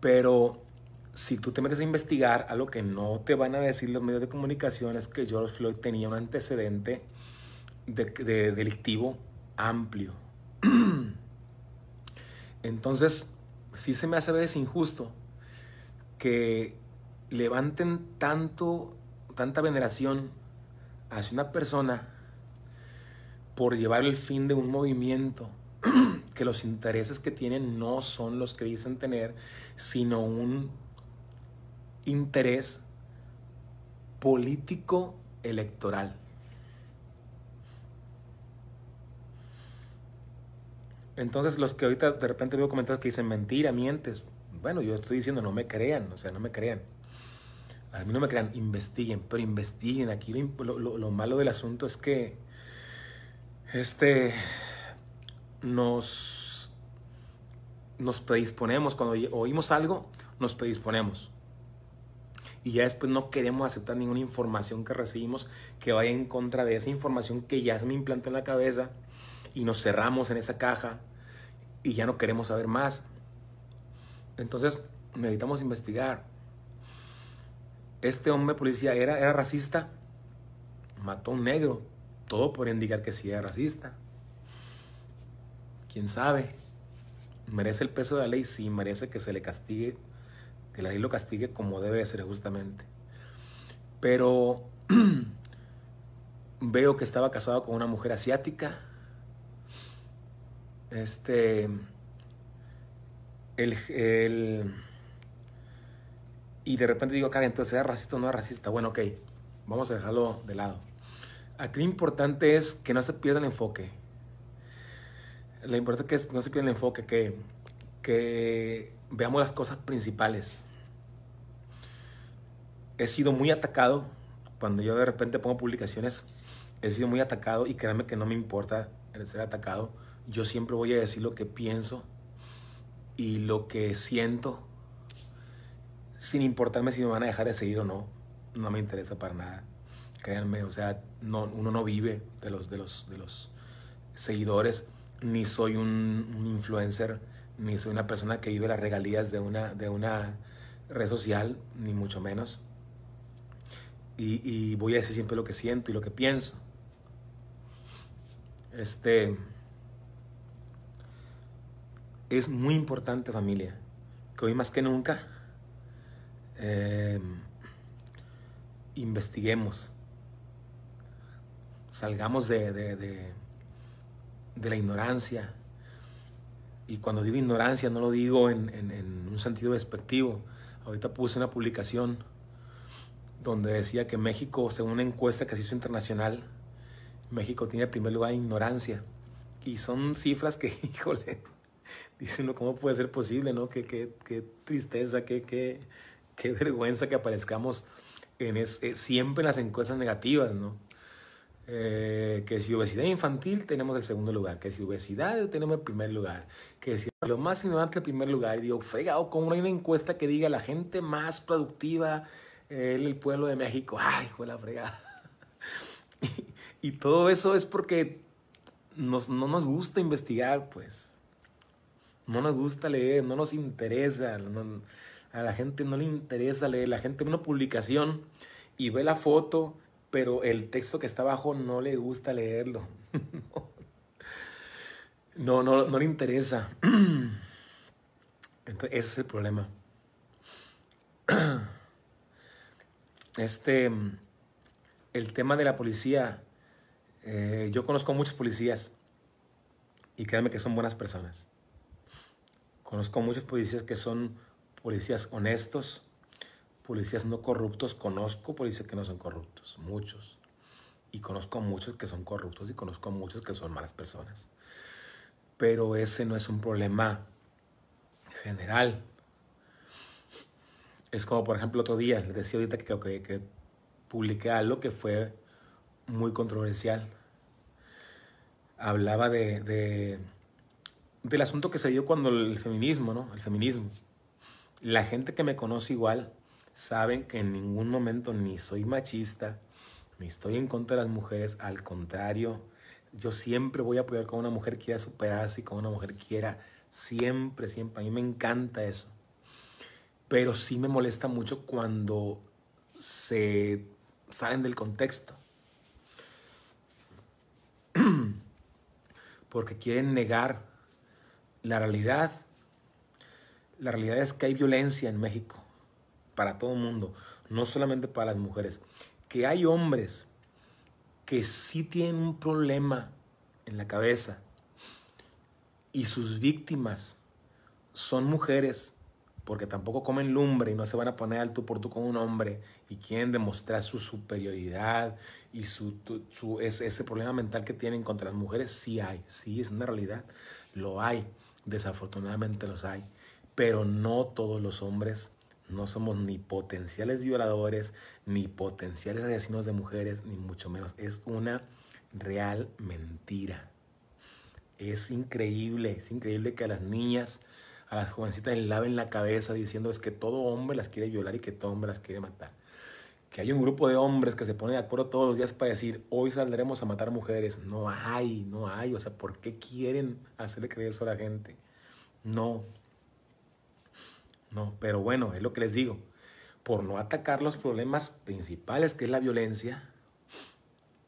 Pero si tú te metes a investigar, a lo que no te van a decir los medios de comunicación es que George Floyd tenía un antecedente de, delictivo amplio. Entonces, sí se me hace a veces injusto que levanten tanto, tanta veneración hacia una persona por llevar el fin de un movimiento que los intereses que tienen no son los que dicen tener, sino un interés político electoral. Entonces los que ahorita de repente veo comentarios que dicen mentira, mientes. Bueno, yo estoy diciendo no me crean, o sea, no me crean. A mí no me crean, investiguen, pero investiguen. Aquí lo, lo malo del asunto es que este, nos, nos predisponemos, cuando oímos algo, nos predisponemos. Y ya después no queremos aceptar ninguna información que recibimos que vaya en contra de esa información que ya se me implantó en la cabeza y nos cerramos en esa caja y ya no queremos saber más. Entonces necesitamos investigar. Este hombre policía era, racista, mató a un negro, todo podría indicar que sí era racista quién sabe. ¿Merece el peso de la ley? Sí, merece que se le castigue, que la ley lo castigue como debe ser justamente. Pero veo que estaba casado con una mujer asiática. Este. El, y de repente digo, cara, entonces sea racista o no era racista. Bueno, ok, vamos a dejarlo de lado. Aquí lo importante es que no se pierda el enfoque lo importante es que no se pierda el enfoque, que, que veamos las cosas principales. He sido muy atacado, cuando yo de repente pongo publicaciones, he sido muy atacado y créanme que no me importa el ser atacado. Yo siempre voy a decir lo que pienso y lo que siento, sin importarme si me van a dejar de seguir o no. No me interesa para nada. Créanme, o sea, uno no vive de los, de los, de los seguidores ni soy un, influencer, ni soy una persona que vive las regalías de una, de una red social, ni mucho menos. Y, voy a decir siempre lo que siento y lo que pienso. Este. Es muy importante, familia, que hoy más que nunca em, investiguemos, salgamos de de la ignorancia. Y cuando digo ignorancia no lo digo en, un sentido despectivo. Ahorita puse una publicación donde decía que México, según una encuesta que se hizo internacional, México tiene el primer lugar en ignorancia. Y son cifras que, híjole, dicen, ¿cómo puede ser posible? ¿no? Qué, tristeza, qué, qué, vergüenza que aparezcamos en eh, siempre en las encuestas negativas, ¿no? Eh, que si obesidad infantil tenemos el segundo lugar, que si obesidad tenemos el primer lugar, que si lo más ignorante el primer lugar, y digo, fregado, como no hay una encuesta que diga la gente más productiva, eh, en el pueblo de México, ay, fue la fregada. y, todo eso es porque nos, no nos gusta investigar, pues. No nos gusta leer, no nos interesa, a la gente no le interesa leer, la gente ve una publicación y ve la foto pero el texto que está abajo no le gusta leerlo. No, no, no le interesa. Entonces, ese es el problema. Este, el tema de la policía, eh, yo conozco muchos policías y créanme que son buenas personas. Conozco muchos policías que son policías honestos, policías no corruptos, conozco policías que no son corruptos, muchos. Y conozco a muchos que son corruptos y conozco a muchos que son malas personas. Pero ese no es un problema general. Es como, por ejemplo, otro día, les decía ahorita que, que, publiqué algo que fue muy controversial. Hablaba de, del asunto que se dio cuando el feminismo, ¿no? El feminismo. La gente que me conoce igual saben que en ningún momento ni soy machista, ni estoy en contra de las mujeres, al contrario, yo siempre voy a apoyar con una mujer que quiera superarse y con una mujer que quiera, siempre, siempre, a mí me encanta eso. Pero sí me molesta mucho cuando se salen del contexto. Porque quieren negar la realidad. La realidad es que hay violencia en México para todo el mundo, no solamente para las mujeres, que hay hombres que sí tienen un problema en la cabeza y sus víctimas son mujeres porque tampoco comen lumbre y no se van a poner al tú por tú con un hombre y quieren demostrar su superioridad y su, ese, ese, problema mental que tienen contra las mujeres, sí hay, sí es una realidad, lo hay, desafortunadamente los hay, pero no todos los hombres no somos ni potenciales violadores, ni potenciales asesinos de mujeres, ni mucho menos. Es una real mentira. Es increíble, es increíble que a las niñas, a las jovencitas les laven la cabeza diciendo es que todo hombre las quiere violar y que todo hombre las quiere matar. Que hay un grupo de hombres que se ponen de acuerdo todos los días para decir hoy saldremos a matar mujeres. No hay, no hay. O sea, ¿por qué quieren hacerle creer eso a la gente? No, no, pero bueno, es lo que les digo. Por no atacar los problemas principales, que es la violencia,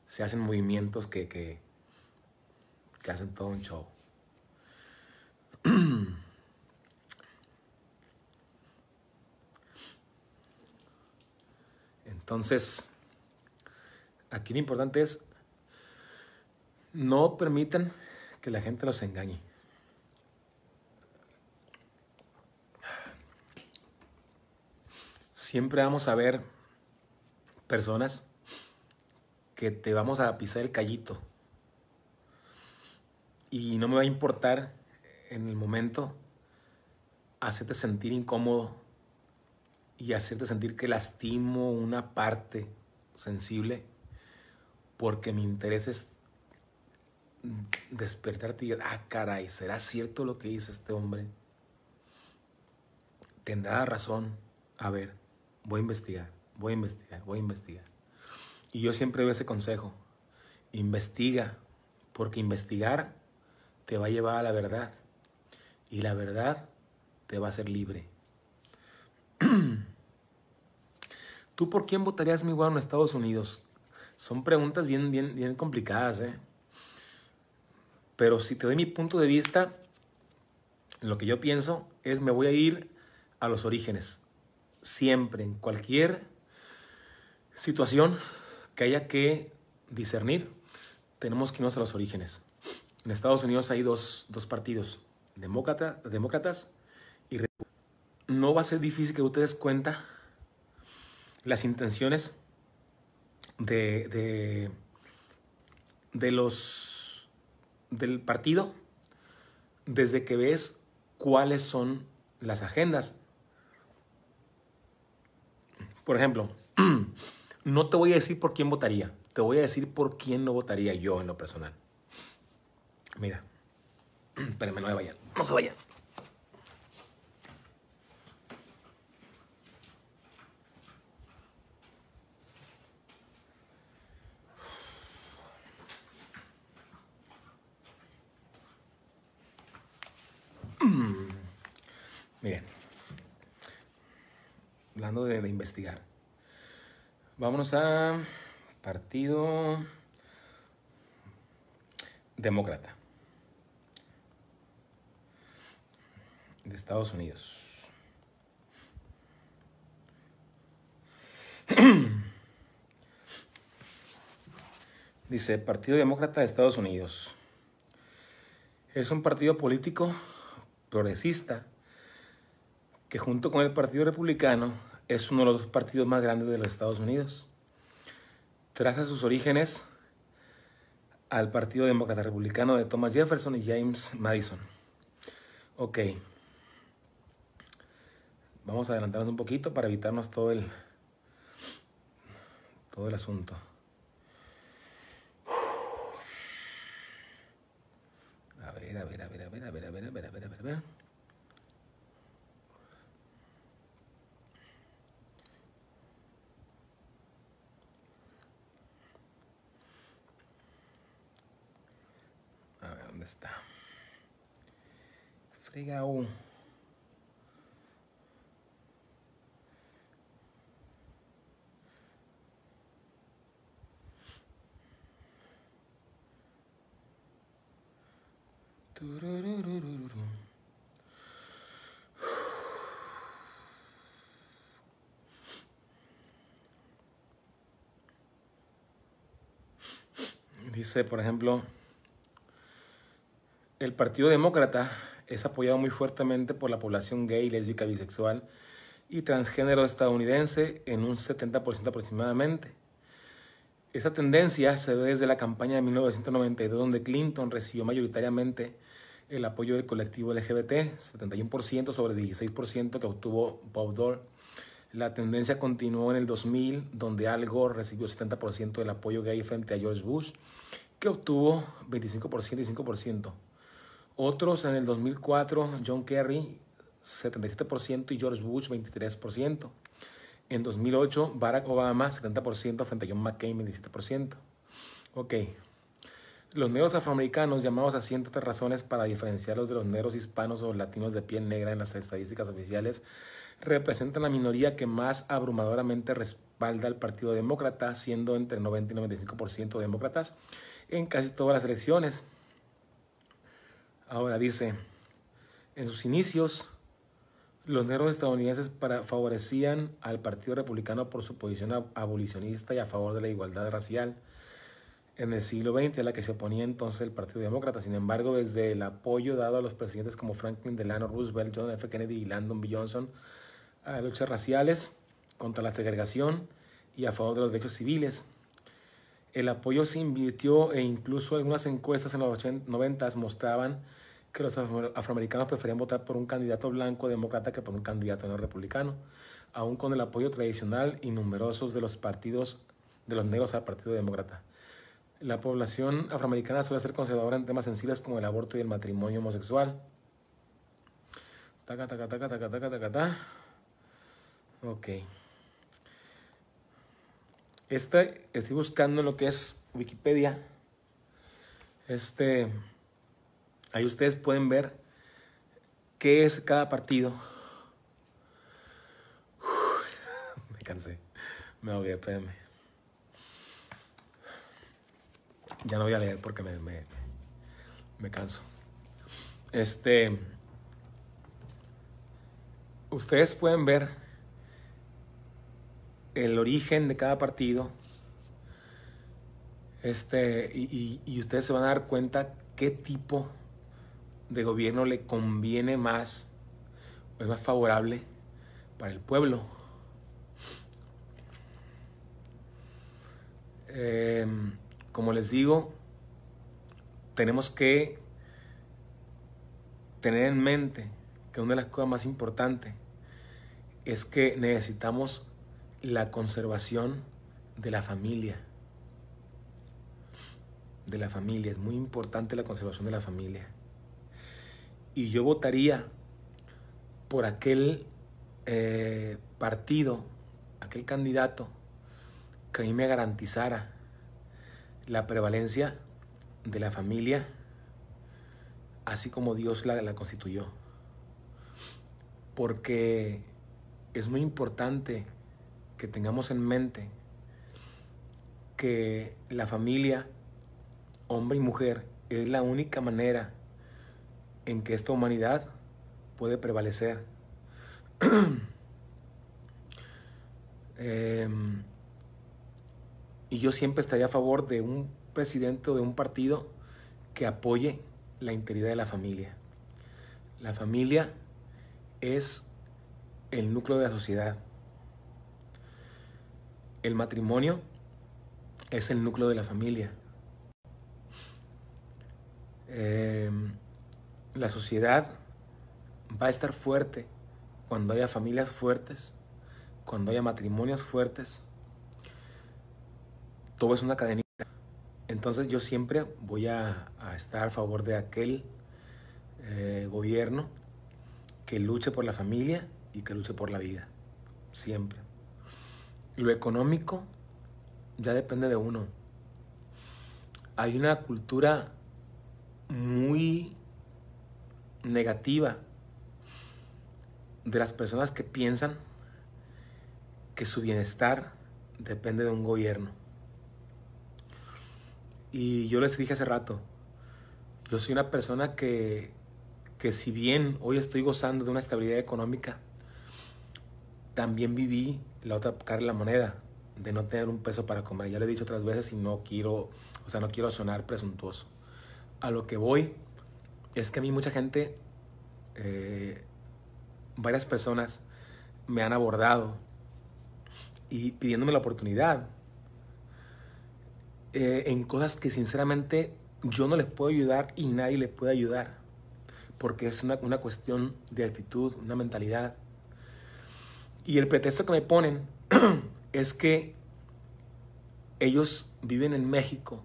se hacen movimientos que, que, que hacen todo un show. Entonces, aquí lo importante es no permitan que la gente los engañe. siempre vamos a ver personas que te vamos a pisar el callito. Y no me va a importar en el momento hacerte sentir incómodo y hacerte sentir que lastimo una parte sensible porque mi interés es despertarte y ah, caray, ¿será cierto lo que dice este hombre? Tendrá razón. A ver voy a investigar, voy a investigar, voy a investigar. Y yo siempre doy ese consejo, investiga, porque investigar te va a llevar a la verdad y la verdad te va a hacer libre. ¿Tú por quién votarías, mi guano, en Estados Unidos? Son preguntas bien, bien, bien complicadas, ¿eh? Pero si te doy mi punto de vista, lo que yo pienso es me voy a ir a los orígenes siempre, en cualquier situación que haya que discernir, tenemos que irnos a los orígenes. En Estados Unidos hay dos, partidos, demócratas y no va a ser difícil que ustedes cuenta las intenciones de, de, de los del partido desde que ves cuáles son las agendas por ejemplo, no te voy a decir por quién votaría, te voy a decir por quién no votaría yo en lo personal. Mira, espérenme, no se vayan, no se vayan. de investigar. Vámonos a Partido Demócrata de Estados Unidos. Dice, Partido Demócrata de Estados Unidos. Es un partido político progresista que junto con el Partido Republicano es uno de los partidos más grandes de los Estados Unidos. Traza sus orígenes al Partido Demócrata Republicano de Thomas Jefferson y James Madison. Ok. Vamos a adelantarnos un poquito para evitarnos todo el todo el asunto. A ver, a ver, a ver, a ver, a ver, a ver, a ver, a ver, a ver. está. Frega Dice, por ejemplo, el Partido Demócrata es apoyado muy fuertemente por la población gay, lésbica, bisexual y transgénero estadounidense en un 70% aproximadamente. Esa tendencia se ve desde la campaña de 1992 donde Clinton recibió mayoritariamente el apoyo del colectivo LGBT, 71% sobre 16% que obtuvo Bob Dole. La tendencia continuó en el 2000, donde Al Gore recibió 70% del apoyo gay frente a George Bush, que obtuvo 25% y 5%. Otros en el 2004, John Kerry, 77% y George Bush, 23%. En 2008, Barack Obama, 70% frente a John McCain, 27%. Ok. Los negros afroamericanos, llamados a cientos de razones para diferenciarlos de los negros hispanos o latinos de piel negra en las estadísticas oficiales, representan la minoría que más abrumadoramente respalda al Partido Demócrata, siendo entre 90 y 95% demócratas en casi todas las elecciones. Ahora dice, en sus inicios, los negros estadounidenses para, favorecían al Partido Republicano por su posición abolicionista y a favor de la igualdad racial en el siglo XX, a la que se oponía entonces el Partido Demócrata. Sin embargo, desde el apoyo dado a los presidentes como Franklin Delano Roosevelt, John F. Kennedy y Landon B. Johnson a luchas raciales contra la segregación y a favor de los derechos civiles, el apoyo se invirtió e incluso algunas encuestas en los 90 mostraban que los afroamericanos preferían votar por un candidato blanco demócrata que por un candidato no republicano, aún con el apoyo tradicional y numerosos de los partidos de los negros al Partido Demócrata. La población afroamericana suele ser conservadora en temas sensibles como el aborto y el matrimonio homosexual. Taca, taca, taca, taca, taca, taca, taca. Ok estoy buscando lo que es Wikipedia. Este, ahí ustedes pueden ver qué es cada partido. me cansé, me espérenme. Ya no voy a leer porque me, me canso. Este, ustedes pueden ver el origen de cada partido. Este, y, ustedes se van a dar cuenta qué tipo de gobierno le conviene más, o es más favorable para el pueblo. Em, como les digo, tenemos que tener en mente que una de las cosas más importantes es que necesitamos la conservación de la familia. De la familia, es muy importante la conservación de la familia. Y yo votaría por aquel eh, partido, aquel candidato que a mí me garantizara la prevalencia de la familia así como Dios la, la constituyó. Porque es muy importante que tengamos en mente que la familia, hombre y mujer, es la única manera en que esta humanidad puede prevalecer. Em, y yo siempre estaría a favor de un presidente o de un partido que apoye la integridad de la familia. La familia es el núcleo de la sociedad el matrimonio es el núcleo de la familia. Em, la sociedad va a estar fuerte cuando haya familias fuertes, cuando haya matrimonios fuertes. Todo es una cadenita. Entonces yo siempre voy a, estar a favor de aquel eh, gobierno que luche por la familia y que luche por la vida. Siempre lo económico ya depende de uno. Hay una cultura muy negativa de las personas que piensan que su bienestar depende de un gobierno. Y yo les dije hace rato, yo soy una persona que, que si bien hoy estoy gozando de una estabilidad económica, también viví la otra cara de la moneda, de no tener un peso para comer. Ya lo he dicho otras veces y no quiero, o sea, no quiero sonar presuntuoso. A lo que voy es que a mí mucha gente, eh, varias personas me han abordado y pidiéndome la oportunidad eh, en cosas que sinceramente yo no les puedo ayudar y nadie les puede ayudar. Porque es una, una cuestión de actitud, una mentalidad. Y el pretexto que me ponen es que ellos viven en México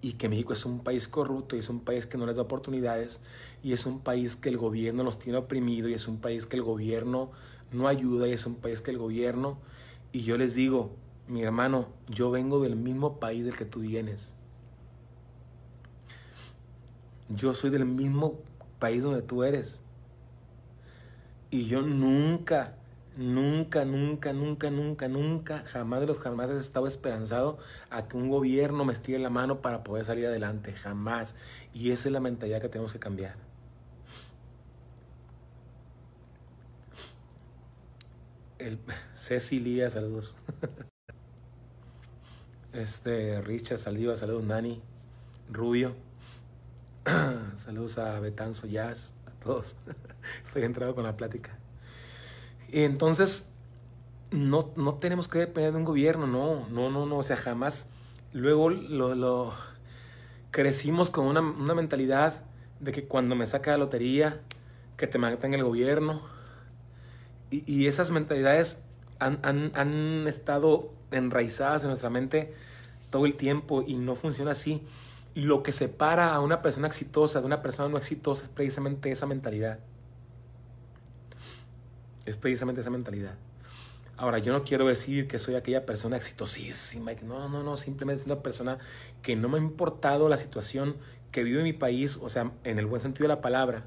y que México es un país corrupto y es un país que no les da oportunidades y es un país que el gobierno los tiene oprimido y es un país que el gobierno no ayuda y es un país que el gobierno y yo les digo, mi hermano, yo vengo del mismo país del que tú vienes. Yo soy del mismo país donde tú eres. Y yo nunca Nunca, nunca, nunca, nunca, nunca, jamás de los jamás he estado esperanzado a que un gobierno me estire la mano para poder salir adelante, jamás. Y esa es la mentalidad que tenemos que cambiar. El, Cecilia, saludos. Este, Richard, Saliva, saludos, Nani, Rubio. Saludos a Betanzo Jazz, a todos. Estoy entrado con la plática. Entonces, no, tenemos que depender de un gobierno, no, no, no, no, o sea, jamás. Luego lo, crecimos con una, mentalidad de que cuando me saca la lotería, que te mantenga el gobierno. Y, esas mentalidades han, han, estado enraizadas en nuestra mente todo el tiempo y no funciona así. Y Lo que separa a una persona exitosa de una persona no exitosa es precisamente esa mentalidad. Es precisamente esa mentalidad. Ahora, yo no quiero decir que soy aquella persona exitosísima. No, no, no. Simplemente soy una persona que no me ha importado la situación que vive en mi país, o sea, en el buen sentido de la palabra.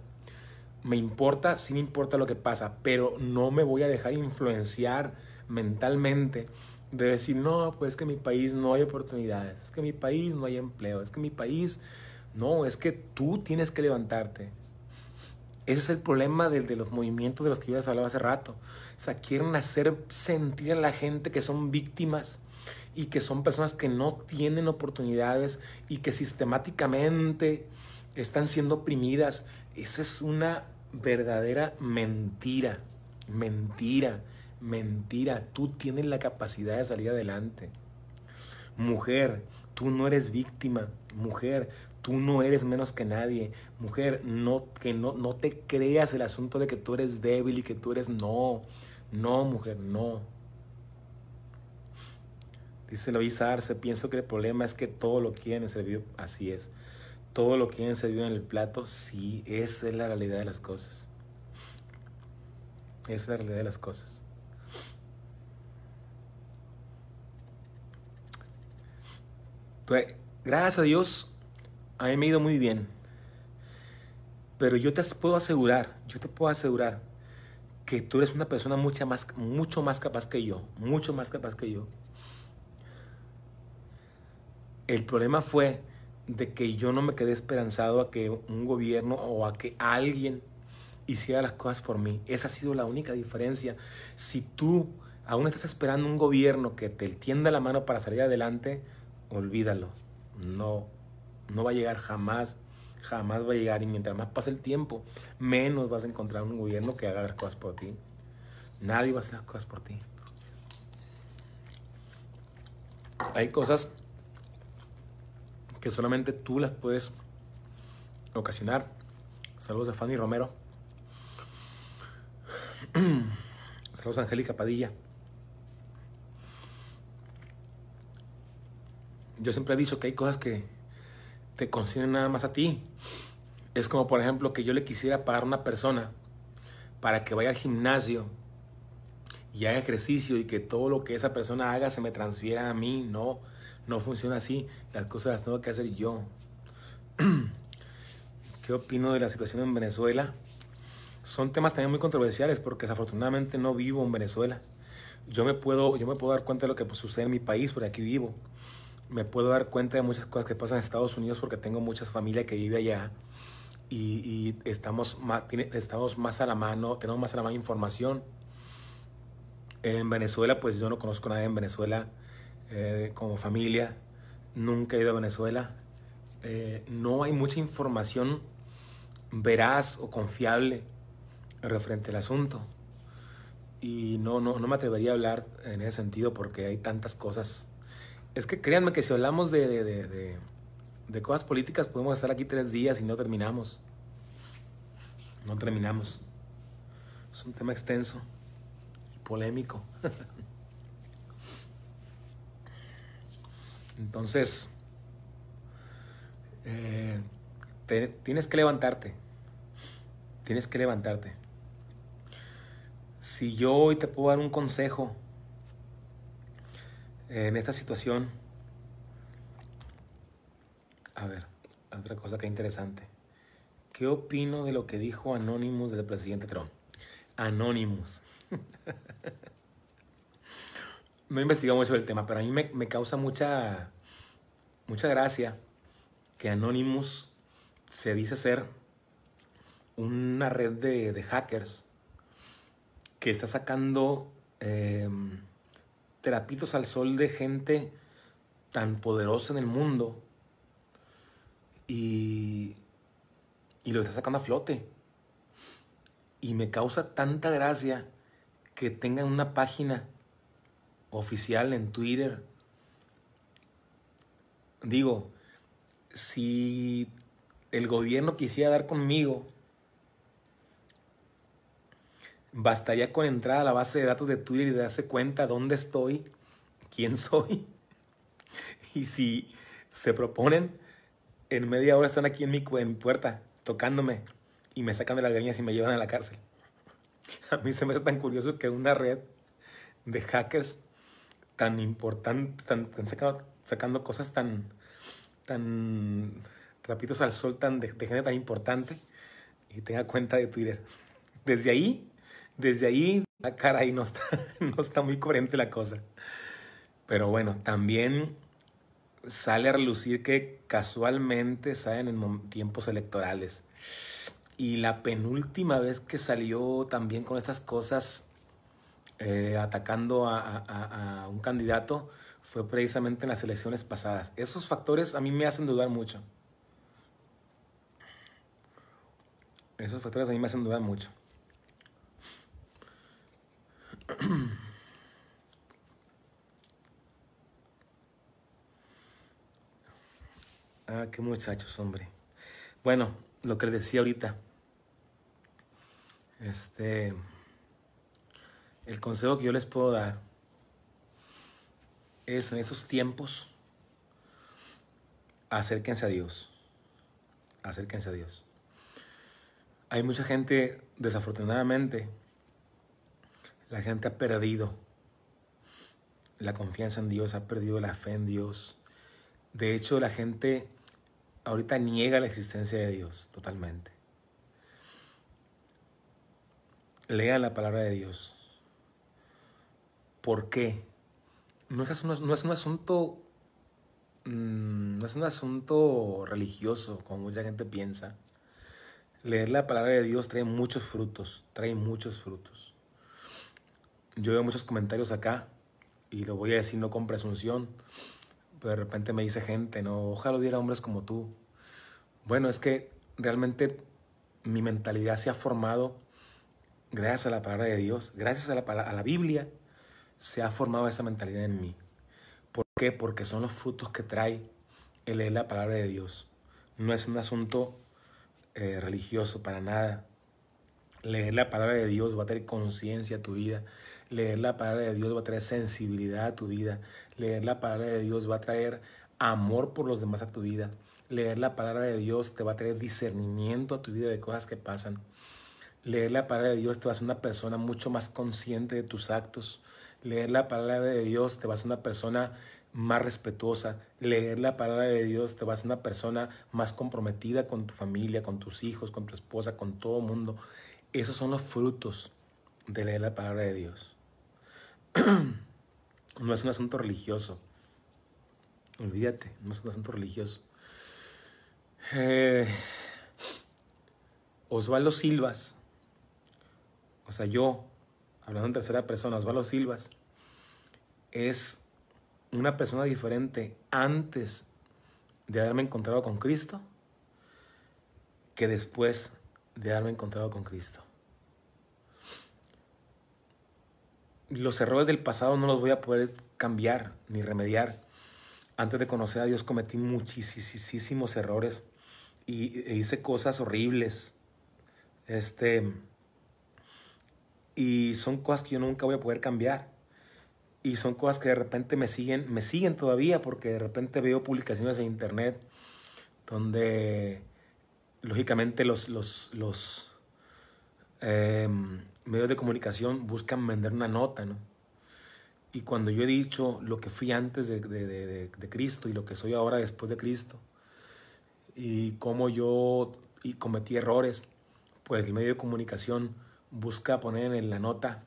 Me importa, sí me importa lo que pasa, pero no me voy a dejar influenciar mentalmente de decir, no, pues es que en mi país no hay oportunidades, es que en mi país no hay empleo, es que en mi país, no, es que tú tienes que levantarte. Ese es el problema de, los movimientos de los que yo les hablaba hace rato. O sea, quieren hacer sentir a la gente que son víctimas y que son personas que no tienen oportunidades y que sistemáticamente están siendo oprimidas. Esa es una verdadera mentira, mentira, mentira. Tú tienes la capacidad de salir adelante. Mujer, tú no eres víctima. Mujer, Tú no eres menos que nadie. Mujer, no, que no, no te creas el asunto de que tú eres débil y que tú eres no. No, mujer, no. Dice Loisa Arce, pienso que el problema es que todo lo que quieren servido. Así es. Todo lo quieren servido en el plato. Sí, esa es la realidad de las cosas. Esa es la realidad de las cosas. Pues, gracias a Dios, a mí me ha ido muy bien. Pero yo te puedo asegurar, yo te puedo asegurar que tú eres una persona más, mucho más capaz que yo, mucho más capaz que yo. El problema fue de que yo no me quedé esperanzado a que un gobierno o a que alguien hiciera las cosas por mí. Esa ha sido la única diferencia. Si tú aún estás esperando un gobierno que te tienda la mano para salir adelante, olvídalo. No no va a llegar jamás, jamás va a llegar. Y mientras más pasa el tiempo, menos vas a encontrar un gobierno que haga las cosas por ti. Nadie va a hacer cosas por ti. Hay cosas que solamente tú las puedes ocasionar. Saludos a Fanny Romero. Saludos a Angélica Padilla. Yo siempre he dicho que hay cosas que te nada más a ti. Es como, por ejemplo, que yo le quisiera pagar a una persona para que vaya al gimnasio y haga ejercicio y que todo lo que esa persona haga se me transfiera a mí. No, no funciona así. Las cosas las tengo que hacer yo. ¿Qué opino de la situación en Venezuela? Son temas también muy controversiales porque desafortunadamente no vivo en Venezuela. Yo me puedo, yo me puedo dar cuenta de lo que sucede en mi país, por aquí vivo me puedo dar cuenta de muchas cosas que pasan en Estados Unidos porque tengo mucha familia que vive allá y, estamos, más, más a la mano, tenemos más a la mano información. En Venezuela, pues yo no conozco a nadie en Venezuela eh, como familia, nunca he ido a Venezuela, eh, no hay mucha información veraz o confiable referente al asunto. Y no, no, no me atrevería a hablar en ese sentido porque hay tantas cosas es que créanme que si hablamos de, de, cosas políticas podemos estar aquí tres días y no terminamos. No terminamos. Es un tema extenso y polémico. Entonces, eh, tienes que levantarte. Tienes que levantarte. Si yo hoy te puedo dar un consejo en esta situación, a ver, otra cosa que interesante. ¿Qué opino de lo que dijo Anonymous del presidente Trump? Anonymous. no he investigado mucho el tema, pero a mí me, causa mucha, mucha gracia que Anonymous se dice ser una red de, hackers que está sacando em, terapitos al sol de gente tan poderosa en el mundo y, y lo está sacando a flote. Y me causa tanta gracia que tengan una página oficial en Twitter. Digo, si el gobierno quisiera dar conmigo, Bastaría con entrar a la base de datos de Twitter y darse cuenta dónde estoy, quién soy. Y si se proponen, en media hora están aquí en mi, puerta tocándome y me sacan de las galería y me llevan a la cárcel. A mí se me hace tan curioso que una red de hackers tan importante, tan, sacando, cosas tan, tan trapitos al sol, tan de, de gente tan importante y tenga cuenta de Twitter. Desde ahí desde ahí, cara ahí no está, no está muy coherente la cosa. Pero bueno, también sale a relucir que casualmente salen en tiempos electorales. Y la penúltima vez que salió también con estas cosas, eh, atacando a, un candidato, fue precisamente en las elecciones pasadas. Esos factores a mí me hacen dudar mucho. Esos factores a mí me hacen dudar mucho. Ah, qué muchachos, hombre. Bueno, lo que les decía ahorita. Este. El consejo que yo les puedo dar es en esos tiempos. Acérquense a Dios. Acérquense a Dios. Hay mucha gente, desafortunadamente, la gente ha perdido la confianza en Dios, ha perdido la fe en Dios. De hecho, la gente ahorita niega la existencia de Dios totalmente. Lea la palabra de Dios. ¿Por qué? No es, un, no es un asunto mm, no es un asunto religioso, como mucha gente piensa. Leer la palabra de Dios trae muchos frutos, trae muchos frutos yo veo muchos comentarios acá y lo voy a decir no con presunción, pero de repente me dice gente, no, ojalá hubiera hombres como tú. Bueno, es que realmente mi mentalidad se ha formado gracias a la palabra de Dios, gracias a la, a la Biblia, se ha formado esa mentalidad en mí. ¿Por qué? Porque son los frutos que trae el leer la palabra de Dios. No es un asunto eh, religioso para nada. Leer la palabra de Dios va a tener conciencia a tu vida Leer la palabra de Dios va a traer sensibilidad a tu vida. Leer la palabra de Dios va a traer amor por los demás a tu vida. Leer la palabra de Dios te va a traer discernimiento a tu vida de cosas que pasan. Leer la palabra de Dios te va a hacer una persona mucho más consciente de tus actos. Leer la palabra de Dios te va a hacer una persona más respetuosa. Leer la palabra de Dios te va a hacer una persona más comprometida con tu familia, con tus hijos, con tu esposa, con todo el mundo. Esos son los frutos de leer la palabra de Dios no es un asunto religioso. Olvídate, no es un asunto religioso. Eh, Osvaldo Silvas, o sea, yo, hablando en tercera persona, Osvaldo Silvas, es una persona diferente antes de haberme encontrado con Cristo que después de haberme encontrado con Cristo. los errores del pasado no los voy a poder cambiar ni remediar. Antes de conocer a Dios cometí muchísimos errores y e hice cosas horribles. Este y son cosas que yo nunca voy a poder cambiar. Y son cosas que de repente me siguen, me siguen todavía porque de repente veo publicaciones en internet donde lógicamente los los los em, medios de comunicación buscan vender una nota, ¿no? Y cuando yo he dicho lo que fui antes de, Cristo y lo que soy ahora después de Cristo, y cómo yo y cometí errores, pues el medio de comunicación busca poner en la nota,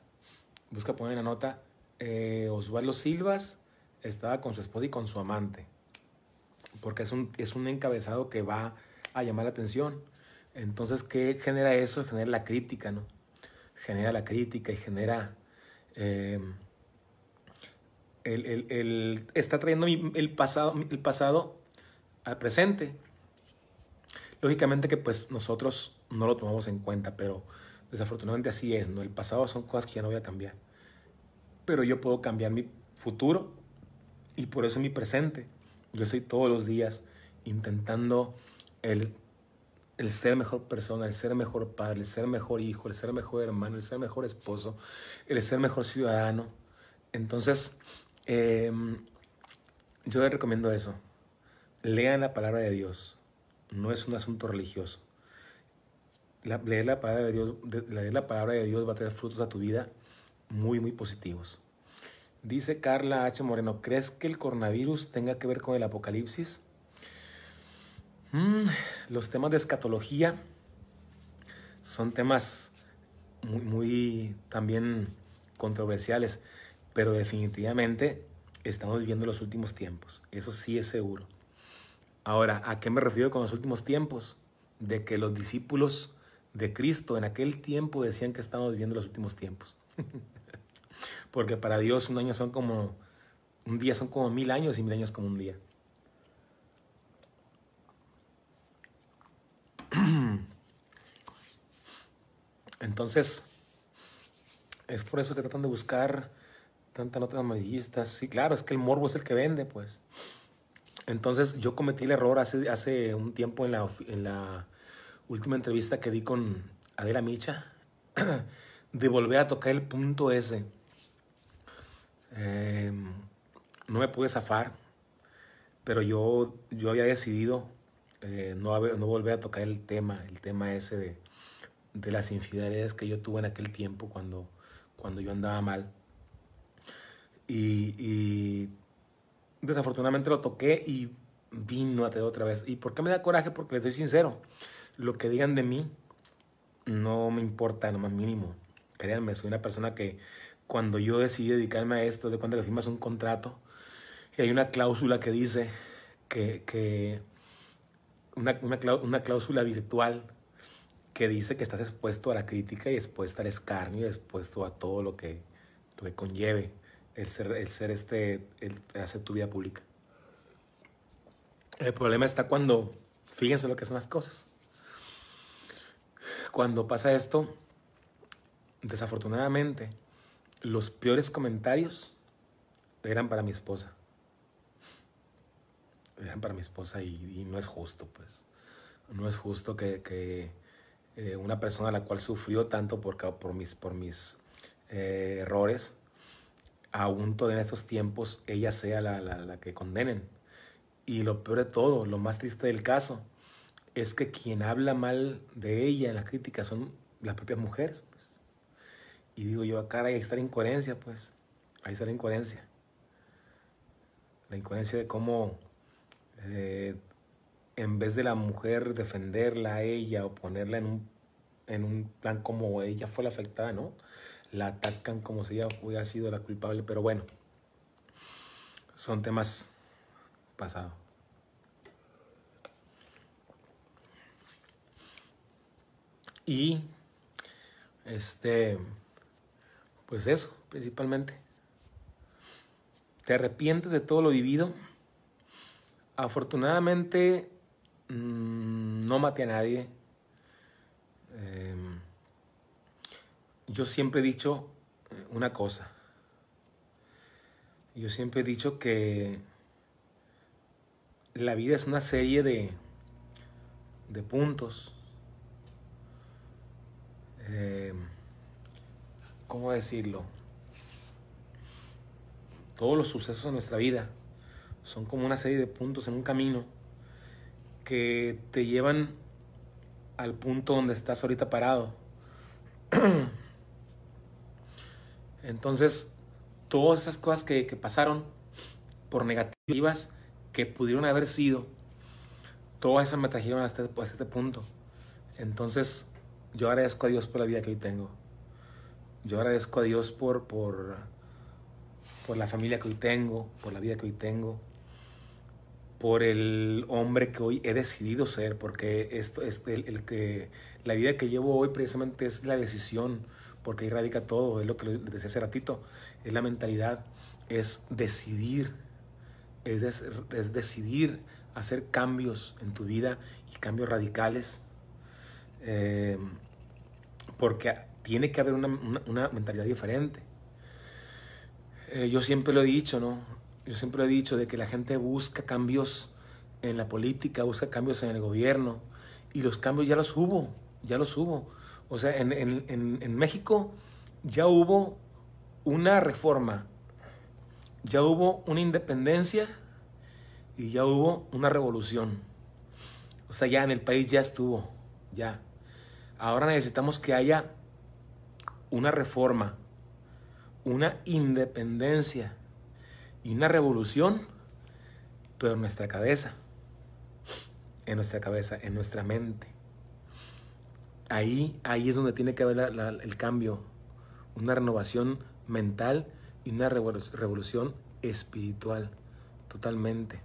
busca poner en la nota, eh, Osvaldo Silvas estaba con su esposa y con su amante, porque es un, es un encabezado que va a llamar la atención. Entonces, ¿qué genera eso? Genera la crítica, ¿no? genera la crítica y genera... Eh, el, el, está trayendo el pasado, el pasado al presente. Lógicamente que pues nosotros no lo tomamos en cuenta, pero desafortunadamente así es, ¿no? El pasado son cosas que ya no voy a cambiar. Pero yo puedo cambiar mi futuro y por eso mi presente. Yo estoy todos los días intentando el el ser mejor persona, el ser mejor padre, el ser mejor hijo, el ser mejor hermano, el ser mejor esposo, el ser mejor ciudadano. Entonces, em, yo les recomiendo eso. Lean la palabra de Dios. No es un asunto religioso. La, leer, la palabra de Dios, leer la palabra de Dios va a traer frutos a tu vida muy, muy positivos. Dice Carla H. Moreno, ¿crees que el coronavirus tenga que ver con el apocalipsis? Mm, los temas de escatología son temas muy, muy también controversiales, pero definitivamente estamos viviendo los últimos tiempos, eso sí es seguro. Ahora, ¿a qué me refiero con los últimos tiempos? De que los discípulos de Cristo en aquel tiempo decían que estamos viviendo los últimos tiempos. Porque para Dios un año son como, un día son como mil años y mil años como un día. Entonces, es por eso que tratan de buscar tantas notas amarillistas. Sí, claro, es que el morbo es el que vende, pues. Entonces, yo cometí el error hace, hace un tiempo en la, en la última entrevista que di con Adela Micha, de volver a tocar el punto ese. Em, no me pude zafar, pero yo, yo había decidido eh, no, no volver a tocar el tema, el tema ese de, de las infidelidades que yo tuve en aquel tiempo cuando, cuando yo andaba mal. Y, desafortunadamente lo toqué y vino a tener otra vez. ¿Y por qué me da coraje? Porque les soy sincero. Lo que digan de mí no me importa lo más mínimo. Créanme, soy una persona que cuando yo decidí dedicarme a esto, de cuando le firmas un contrato, y hay una cláusula que dice que, una, una, cláusula virtual que dice que estás expuesto a la crítica y expuesto al escarnio, expuesto a todo lo que, lo conlleve el ser, el ser este, el hacer tu vida pública. El problema está cuando, fíjense lo que son las cosas. Cuando pasa esto, desafortunadamente, los peores comentarios eran para mi esposa. Eran para mi esposa y, no es justo, pues. No es justo que eh, una persona la cual sufrió tanto por, por mis, por mis eh, errores, aún todavía en estos tiempos ella sea la, que condenen. Y lo peor de todo, lo más triste del caso, es que quien habla mal de ella en las críticas son las propias mujeres. Pues. Y digo yo, ah, cara, ahí está la incoherencia, pues. Ahí está la incoherencia. La incoherencia de cómo eh, en vez de la mujer defenderla a ella o ponerla en un, en un plan como ella fue la afectada, ¿no? La atacan como si ella hubiera sido la culpable, pero bueno, son temas pasados. Y este, pues eso, principalmente. Te arrepientes de todo lo vivido. Afortunadamente, Mm, no maté a nadie. Em, yo siempre he dicho eh, una cosa. Yo siempre he dicho que la vida es una serie de, de puntos. Em, ¿Cómo decirlo? Todos los sucesos de nuestra vida son como una serie de puntos en un camino que te llevan al punto donde estás ahorita parado. Entonces, todas esas cosas que, pasaron por negativas que pudieron haber sido, todas esas me trajeron hasta, pues, este punto. Entonces, yo agradezco a Dios por la vida que hoy tengo. Yo agradezco a Dios por, por, por la familia que hoy tengo, por la vida que hoy tengo, por el hombre que hoy he decidido ser, porque esto, el, que, la vida que llevo hoy precisamente es la decisión, porque ahí radica todo, es lo que les decía hace ratito, es la mentalidad, es decidir, es, decidir hacer cambios en tu vida y cambios radicales, eh, porque tiene que haber una, mentalidad diferente. Eh, yo siempre lo he dicho, ¿no? yo siempre he dicho de que la gente busca cambios en la política, busca cambios en el gobierno, y los cambios ya los hubo, ya los hubo. O sea, en, en México ya hubo una reforma, ya hubo una independencia y ya hubo una revolución. O sea, ya en el país ya estuvo, ya. Ahora necesitamos que haya una reforma, una independencia y una revolución, pero en nuestra cabeza, en nuestra cabeza, en nuestra mente. Ahí, ahí es donde tiene que haber el cambio, una renovación mental y una revolución espiritual, totalmente.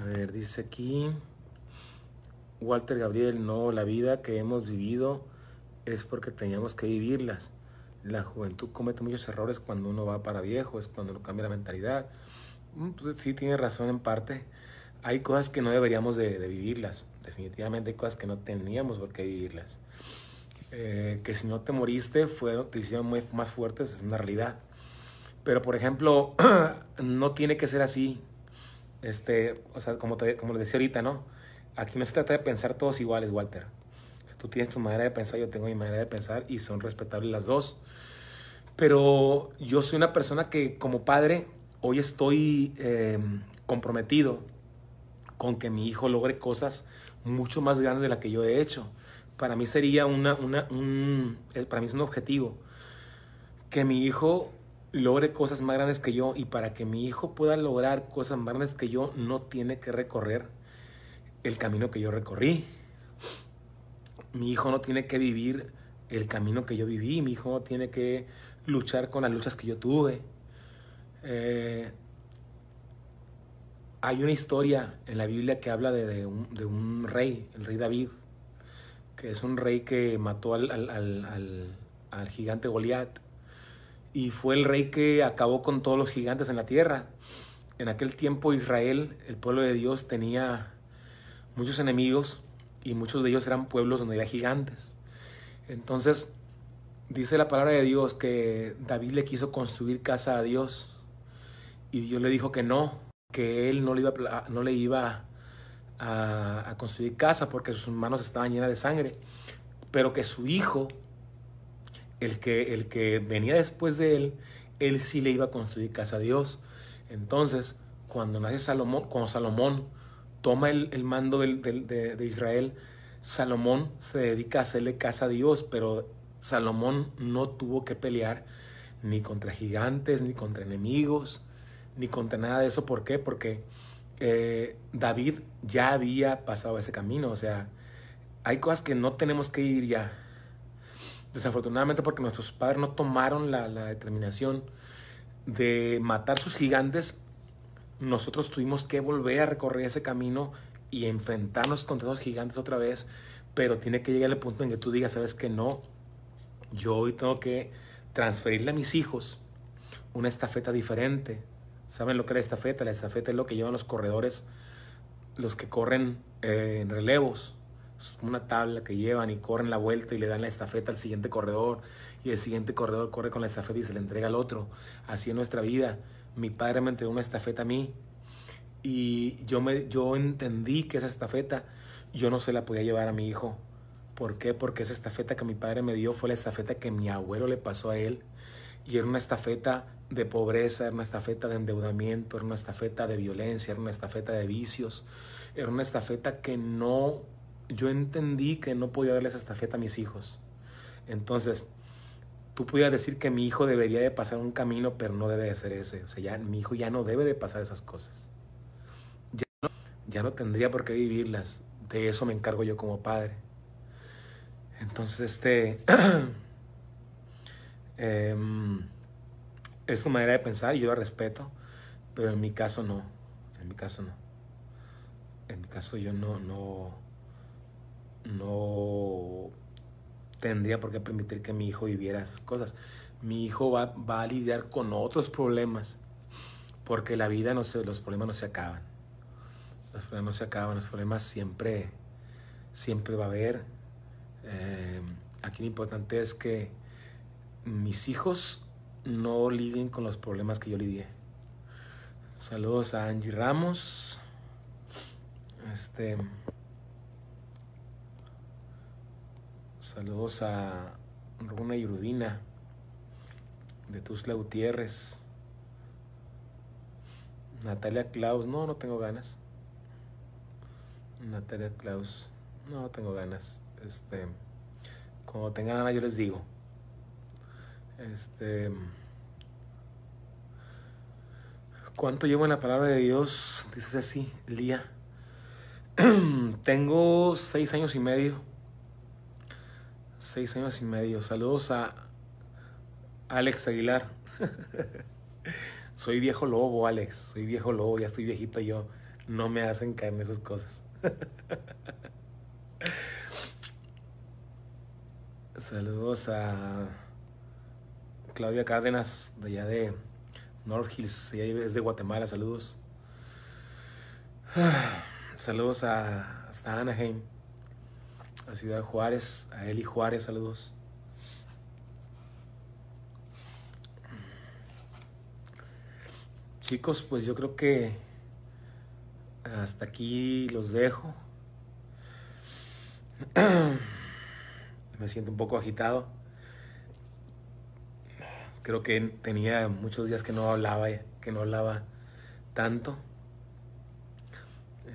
A ver, dice aquí Walter Gabriel, no, la vida que hemos vivido es porque teníamos que vivirlas la juventud comete muchos errores cuando uno va para viejo, es cuando uno cambia la mentalidad. Mm, pues sí, tiene razón en parte. Hay cosas que no deberíamos de, vivirlas. Definitivamente hay cosas que no teníamos por qué vivirlas. Eh, que si no te moriste, te hicieron más fuertes, es una realidad. Pero, por ejemplo, no tiene que ser así. Este, como, como les decía ahorita, ¿no? Aquí no se trata de pensar todos iguales, Walter. Tú tienes tu manera de pensar, yo tengo mi manera de pensar y son respetables las dos. Pero yo soy una persona que como padre hoy estoy eh, comprometido con que mi hijo logre cosas mucho más grandes de las que yo he hecho. Para mí sería una, una para mí es un objetivo que mi hijo logre cosas más grandes que yo y para que mi hijo pueda lograr cosas más grandes que yo no tiene que recorrer el camino que yo recorrí mi hijo no tiene que vivir el camino que yo viví, mi hijo no tiene que luchar con las luchas que yo tuve. Eh, hay una historia en la Biblia que habla de, un, rey, el rey David, que es un rey que mató al, al gigante Goliat y fue el rey que acabó con todos los gigantes en la tierra. En aquel tiempo Israel, el pueblo de Dios, tenía muchos enemigos y muchos de ellos eran pueblos donde había gigantes. Entonces, dice la palabra de Dios que David le quiso construir casa a Dios y Dios le dijo que no, que él no le iba, a, no le iba construir casa porque sus manos estaban llenas de sangre, pero que su hijo, el que, el que venía después de él, él sí le iba a construir casa a Dios. Entonces, cuando nace Salomón, cuando Salomón toma el, mando de, Israel, Salomón se dedica a hacerle casa a Dios, pero Salomón no tuvo que pelear ni contra gigantes, ni contra enemigos, ni contra nada de eso. ¿Por qué? Porque eh, David ya había pasado ese camino. O sea, hay cosas que no tenemos que ir ya. Desafortunadamente porque nuestros padres no tomaron la, la determinación de matar sus gigantes nosotros tuvimos que volver a recorrer ese camino y enfrentarnos contra los gigantes otra vez, pero tiene que llegar el punto en que tú digas, sabes que no, yo hoy tengo que transferirle a mis hijos una estafeta diferente. ¿Saben lo que es la estafeta? La estafeta es lo que llevan los corredores, los que corren eh, en relevos. Es una tabla que llevan y corren la vuelta y le dan la estafeta al siguiente corredor y el siguiente corredor corre con la estafeta y se le entrega al otro. Así es nuestra vida mi padre me entregó una estafeta a mí y yo, me, yo entendí que esa estafeta yo no se la podía llevar a mi hijo. ¿Por qué? Porque esa estafeta que mi padre me dio fue la estafeta que mi abuelo le pasó a él. Y era una estafeta de pobreza, era una estafeta de endeudamiento, era una estafeta de violencia, era una estafeta de vicios, era una estafeta que no, yo entendí que no podía darle esa estafeta a mis hijos. Entonces, tú pudieras decir que mi hijo debería de pasar un camino, pero no debe de ser ese. O sea, ya mi hijo ya no debe de pasar esas cosas. Ya no, tendría por qué vivirlas. De eso me encargo yo como padre. Entonces, este... Em, es su manera de pensar y yo la respeto, pero en mi caso no. En mi caso no. En mi caso yo no, no, no tendría por qué permitir que mi hijo viviera esas cosas. Mi hijo va, a lidiar con otros problemas, porque la vida, no se, los problemas no se acaban. Los problemas no se acaban, los problemas siempre, siempre va a haber. Em, aquí lo importante es que mis hijos no lidien con los problemas que yo lidié. Saludos a Angie Ramos. Este. Saludos a Runa y de Tusla Gutiérrez. Natalia Klaus, no, no tengo ganas. Natalia Klaus, no tengo ganas. Este, Cuando tengan ganas yo les digo. Este, ¿cuánto llevo en la palabra de Dios? Dices así, Lía. tengo seis años y medio. Seis años y medio. Saludos a Alex Aguilar. soy viejo lobo, Alex. Soy viejo lobo, ya estoy viejito yo. No me hacen caer en esas cosas. Saludos a Claudia Cárdenas, de allá de North Hills, ella es de Guatemala. Saludos. Saludos a, hasta Anaheim. Ciudad Juárez, a Eli Juárez, saludos. Chicos, pues yo creo que hasta aquí los dejo. Me siento un poco agitado. Creo que tenía muchos días que no hablaba, que no hablaba tanto.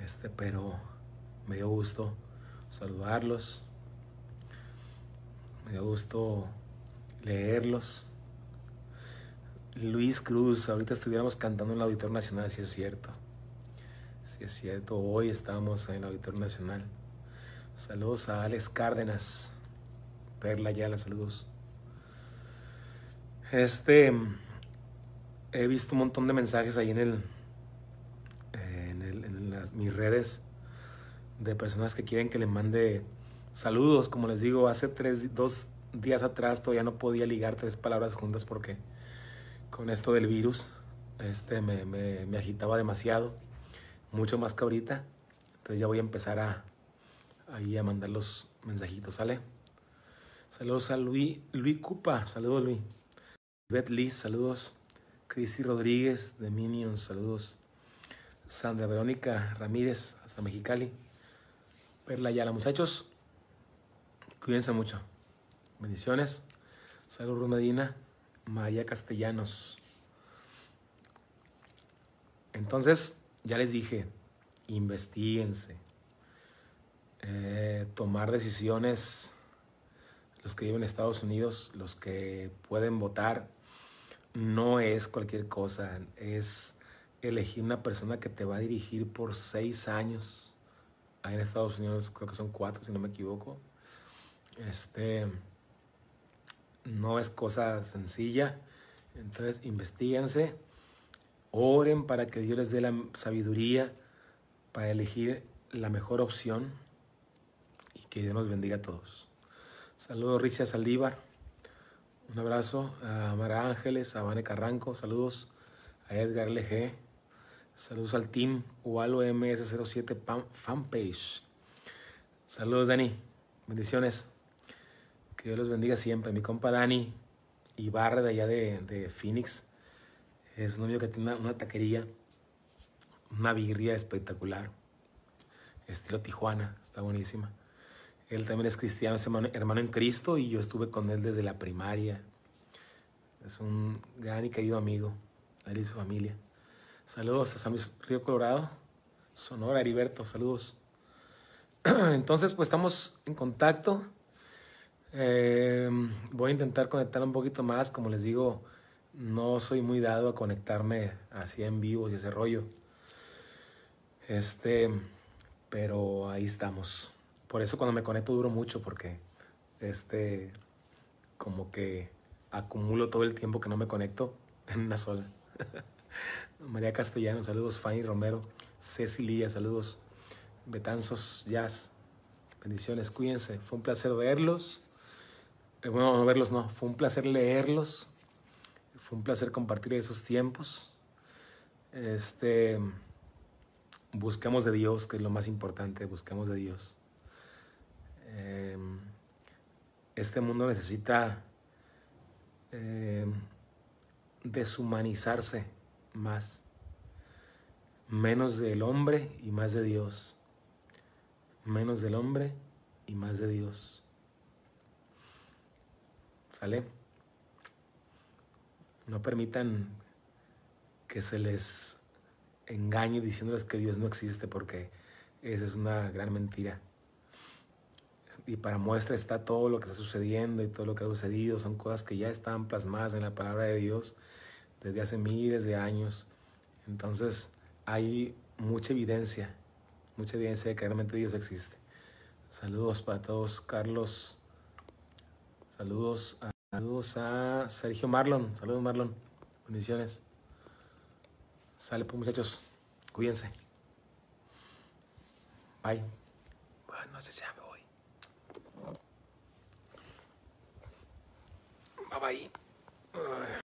Este, pero me dio gusto saludarlos. Me dio gusto leerlos. Luis Cruz, ahorita estuviéramos cantando en el Auditor Nacional, si es cierto. Si es cierto, hoy estamos en el Auditor Nacional. Saludos a Alex Cárdenas, Perla ya la saludos. Este, he visto un montón de mensajes ahí en el, en, mis redes de personas que quieren que le mande saludos. Como les digo, hace tres, dos días atrás todavía no podía ligar tres palabras juntas porque con esto del virus este, me, agitaba demasiado, mucho más que ahorita. Entonces ya voy a empezar a, a mandar los mensajitos, ¿sale? Saludos a Luis, Luis Cupa, saludos Luis. Beth Liz, saludos. Cristi Rodríguez de Minions, saludos. Sandra Verónica Ramírez, hasta Mexicali. Perla Muchachos, cuídense mucho. Bendiciones. Salud Medina, María Castellanos. Entonces, ya les dije, investiguense. Eh, tomar decisiones, los que viven en Estados Unidos, los que pueden votar, no es cualquier cosa, es elegir una persona que te va a dirigir por seis años Ahí en Estados Unidos creo que son cuatro, si no me equivoco. Este, no es cosa sencilla. Entonces, investiguense, oren para que Dios les dé la sabiduría para elegir la mejor opción y que Dios nos bendiga a todos. Saludos, Richard Saldívar. Un abrazo a Mara Ángeles, a Vane Carranco. Saludos a Edgar LG. Saludos al team al MS07 Fanpage. Saludos, Dani. Bendiciones. Que Dios los bendiga siempre. Mi compa Dani Ibarra de allá de, Phoenix es un amigo que tiene una, taquería, una birria espectacular, estilo Tijuana, está buenísima. Él también es cristiano, es hermano, hermano en Cristo y yo estuve con él desde la primaria. Es un gran y querido amigo, él y su familia. Saludos a San Luis Río Colorado, Sonora, Heriberto, saludos. Entonces, pues estamos en contacto. Eh, voy a intentar conectar un poquito más. Como les digo, no soy muy dado a conectarme así en vivo y ese rollo. Este, pero ahí estamos. Por eso cuando me conecto duro mucho porque este como que acumulo todo el tiempo que no me conecto en una sola. María Castellano, saludos. Fanny Romero, Cecilia, saludos. Betanzos Jazz, bendiciones, cuídense. Fue un placer verlos. Eh, bueno, no verlos, no. Fue un placer leerlos. Fue un placer compartir esos tiempos. Este, buscamos de Dios, que es lo más importante, buscamos de Dios. Eh, este mundo necesita eh, deshumanizarse más, menos del hombre y más de Dios, menos del hombre y más de Dios. ¿Sale? No permitan que se les engañe diciéndoles que Dios no existe porque esa es una gran mentira. Y para muestra está todo lo que está sucediendo y todo lo que ha sucedido. Son cosas que ya están plasmadas en la palabra de Dios desde hace miles de años. Entonces hay mucha evidencia, mucha evidencia de que realmente Dios existe. Saludos para todos, Carlos. Saludos a, a Sergio Marlon. Saludos, Marlon. Bendiciones. Sale pues, muchachos. Cuídense. Bye. Buenas noches, ya me voy. Bye bye.